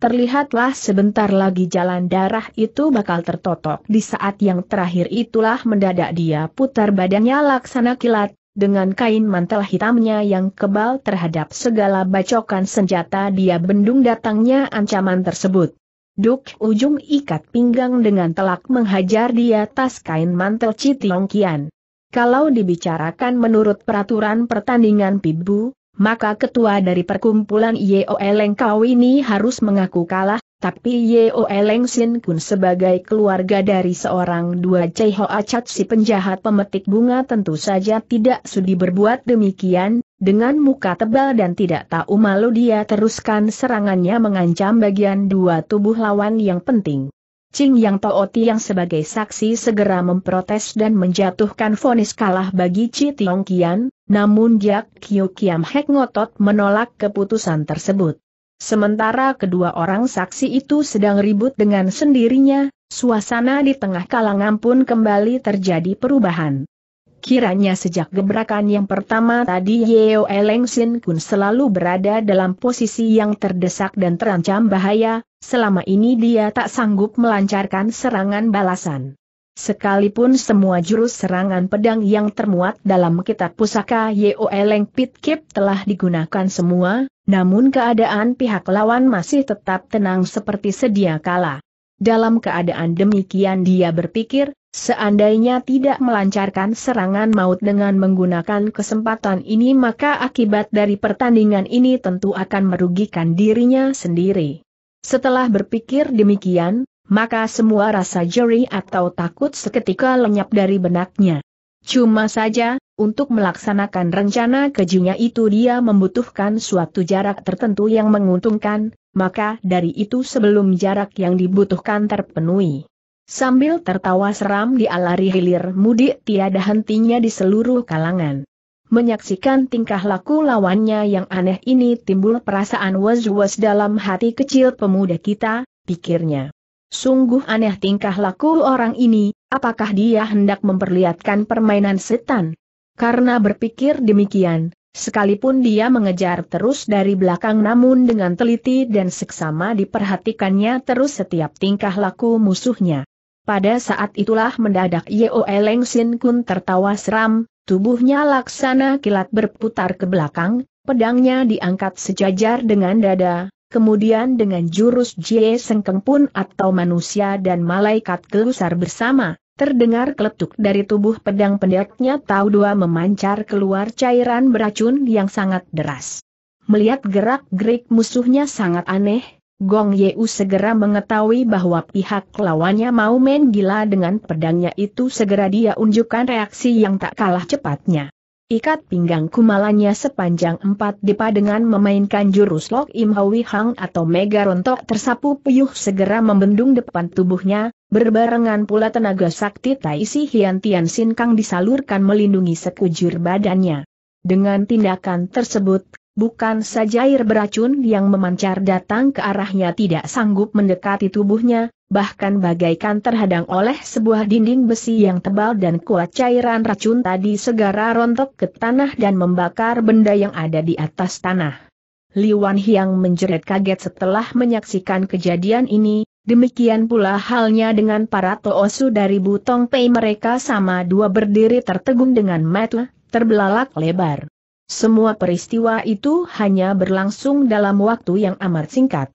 Terlihatlah sebentar lagi jalan darah itu bakal tertotok di saat yang terakhir itulah mendadak dia putar badannya laksana kilat, dengan kain mantel hitamnya yang kebal terhadap segala bacokan senjata dia bendung datangnya ancaman tersebut. Duk ujung ikat pinggang dengan telak menghajar di atas kain mantel Citiong Kian. Kalau dibicarakan menurut peraturan pertandingan Pibu, maka ketua dari perkumpulan Yeo Lengkau ini harus mengaku kalah, tapi Yeo Eleng Sin Kun sebagai keluarga dari seorang dua caiho Hoa si penjahat pemetik bunga tentu saja tidak sudi berbuat demikian, dengan muka tebal dan tidak tahu malu dia teruskan serangannya mengancam bagian dua tubuh lawan yang penting. Ching Yang Tooti yang sebagai saksi segera memprotes dan menjatuhkan vonis kalah bagi Chi Tiong Kian, namun Jack Kyu Kiam Hek ngotot menolak keputusan tersebut. Sementara kedua orang saksi itu sedang ribut dengan sendirinya, suasana di tengah kalangan pun kembali terjadi perubahan. Kiranya sejak gebrakan yang pertama tadi Yeo Eleng Sin Kun selalu berada dalam posisi yang terdesak dan terancam bahaya, selama ini dia tak sanggup melancarkan serangan balasan. Sekalipun semua jurus serangan pedang yang termuat dalam kitab pusaka Yeo Eleng telah digunakan semua, namun keadaan pihak lawan masih tetap tenang seperti sedia kala. Dalam keadaan demikian dia berpikir, seandainya tidak melancarkan serangan maut dengan menggunakan kesempatan ini maka akibat dari pertandingan ini tentu akan merugikan dirinya sendiri. Setelah berpikir demikian, maka semua rasa jeri atau takut seketika lenyap dari benaknya. Cuma saja, untuk melaksanakan rencana kejunya itu dia membutuhkan suatu jarak tertentu yang menguntungkan, maka dari itu sebelum jarak yang dibutuhkan terpenuhi. Sambil tertawa seram di alari hilir mudik tiada hentinya di seluruh kalangan. Menyaksikan tingkah laku lawannya yang aneh ini timbul perasaan was-was dalam hati kecil pemuda kita, pikirnya. Sungguh aneh tingkah laku orang ini, apakah dia hendak memperlihatkan permainan setan? Karena berpikir demikian, sekalipun dia mengejar terus dari belakang namun dengan teliti dan seksama diperhatikannya terus setiap tingkah laku musuhnya. Pada saat itulah mendadak Yeo Eleng Sin Kun tertawa seram, tubuhnya laksana kilat berputar ke belakang, pedangnya diangkat sejajar dengan dada, Kemudian dengan jurus Jie Sengkeng pun atau manusia dan malaikat gelusar bersama, Terdengar keletuk dari tubuh pedang pendeknya Tau Dua memancar keluar cairan beracun yang sangat deras. Melihat gerak-gerik musuhnya sangat aneh, Gong Yeu segera mengetahui bahwa pihak lawannya mau main gila dengan pedangnya itu segera dia unjukkan reaksi yang tak kalah cepatnya. Ikat pinggang Kumalanya sepanjang empat depa dengan memainkan jurus Lok Im Hwi Hang atau Mega Rontok tersapu puyuh segera membendung depan tubuhnya, berbarengan pula tenaga sakti Tai Si Hian Tian Sin Kang disalurkan melindungi sekujur badannya. Dengan tindakan tersebut, bukan saja air beracun yang memancar datang ke arahnya tidak sanggup mendekati tubuhnya, bahkan bagaikan terhadang oleh sebuah dinding besi yang tebal dan kuat cairan racun tadi segera rontok ke tanah dan membakar benda yang ada di atas tanah. Liwan Hiang menjerit kaget setelah menyaksikan kejadian ini, demikian pula halnya dengan para Toosu dari Butong Pei mereka sama dua berdiri tertegun dengan mata, terbelalak lebar. Semua peristiwa itu hanya berlangsung dalam waktu yang amat singkat.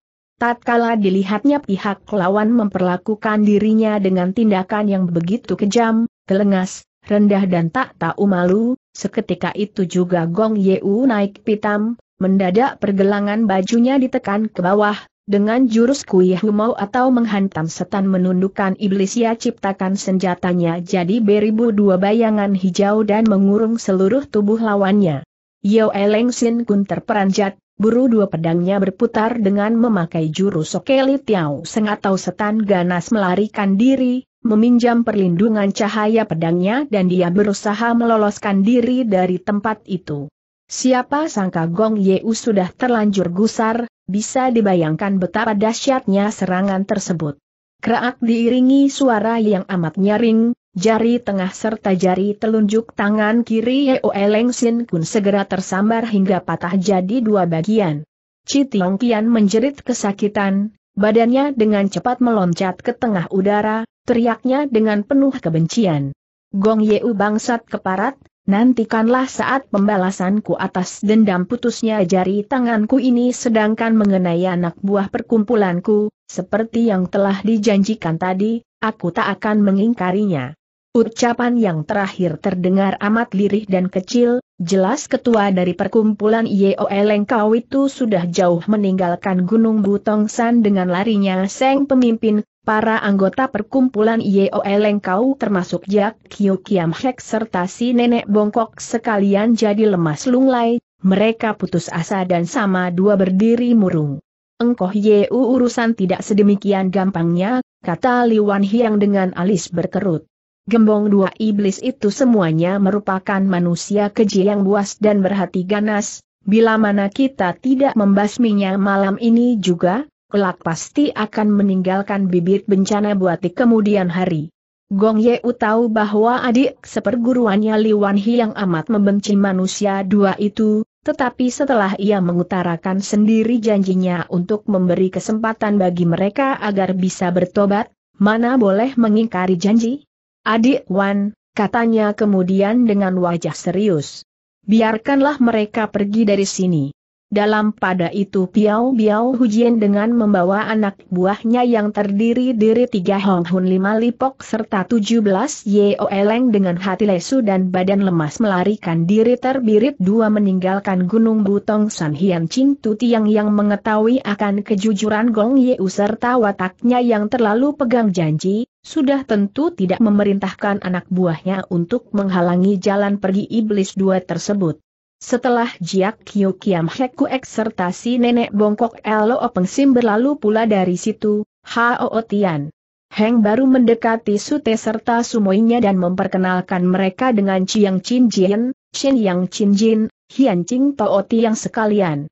Tatkala dilihatnya pihak lawan memperlakukan dirinya dengan tindakan yang begitu kejam, telengas, rendah dan tak tahu malu, seketika itu juga Gong Yeu naik pitam, mendadak pergelangan bajunya ditekan ke bawah, dengan jurus kuih humau atau menghantam setan menundukkan iblis ia ciptakan senjatanya jadi beribu dua bayangan hijau dan mengurung seluruh tubuh lawannya. Yeo Eleng Sin Kun terperanjat, buru dua pedangnya berputar dengan memakai jurus Sokeli Tiao Seng atau setan ganas melarikan diri, meminjam perlindungan cahaya pedangnya dan dia berusaha meloloskan diri dari tempat itu. Siapa sangka Gong Yeu sudah terlanjur gusar, bisa dibayangkan betapa dahsyatnya serangan tersebut. Keraak diiringi suara yang amat nyaring, jari tengah serta jari telunjuk tangan kiri Yeo Eleng Sin Kun segera tersambar hingga patah jadi dua bagian. Tiong Kian menjerit kesakitan, badannya dengan cepat meloncat ke tengah udara, teriaknya dengan penuh kebencian. Gong Yeu bangsat keparat, nantikanlah saat pembalasanku atas dendam putusnya jari tanganku ini sedangkan mengenai anak buah perkumpulanku, seperti yang telah dijanjikan tadi, aku tak akan mengingkarinya. Ucapan yang terakhir terdengar amat lirih dan kecil, jelas ketua dari perkumpulan Yeoeleng itu sudah jauh meninggalkan Gunung Butong San dengan larinya Seng pemimpin, para anggota perkumpulan Yeoeleng Kau termasuk Jack, Kyu Kiam Hek serta si nenek bongkok sekalian jadi lemas lunglai, mereka putus asa dan sama dua berdiri murung. Engkoh Yeu urusan tidak sedemikian gampangnya, kata Liwan Hiang dengan alis berkerut. Gembong dua iblis itu semuanya merupakan manusia keji yang buas dan berhati ganas, bila mana kita tidak membasminya malam ini juga, kelak pasti akan meninggalkan bibit bencana buat di kemudian hari. Gong Yeu tahu bahwa adik seperguruannya Li Hi yang amat membenci manusia dua itu, tetapi setelah ia mengutarakan sendiri janjinya untuk memberi kesempatan bagi mereka agar bisa bertobat, mana boleh mengingkari janji? Adik Wan, katanya kemudian dengan wajah serius. Biarkanlah mereka pergi dari sini. Dalam pada itu Piao Biao Hujian dengan membawa anak buahnya yang terdiri dari tiga Hong Hun lima Lipok serta tujuh belas Yeo Eleng dengan hati lesu dan badan lemas melarikan diri terbirit dua meninggalkan Gunung Butong San Hian Chin Tu Tiang yang mengetahui akan kejujuran Gong Yeu serta wataknya yang terlalu pegang janji, sudah tentu tidak memerintahkan anak buahnya untuk menghalangi jalan pergi iblis dua tersebut. Setelah Jiak Kyo Kiam Heku eksertasi nenek bongkok Elo Openg Sim berlalu pula dari situ, Hao Tian. Heng baru mendekati Sute serta sumoinya dan memperkenalkan mereka dengan Chiang Chin Jin, Chin Yang Chin Jin, Hian Ching Tao yang sekalian.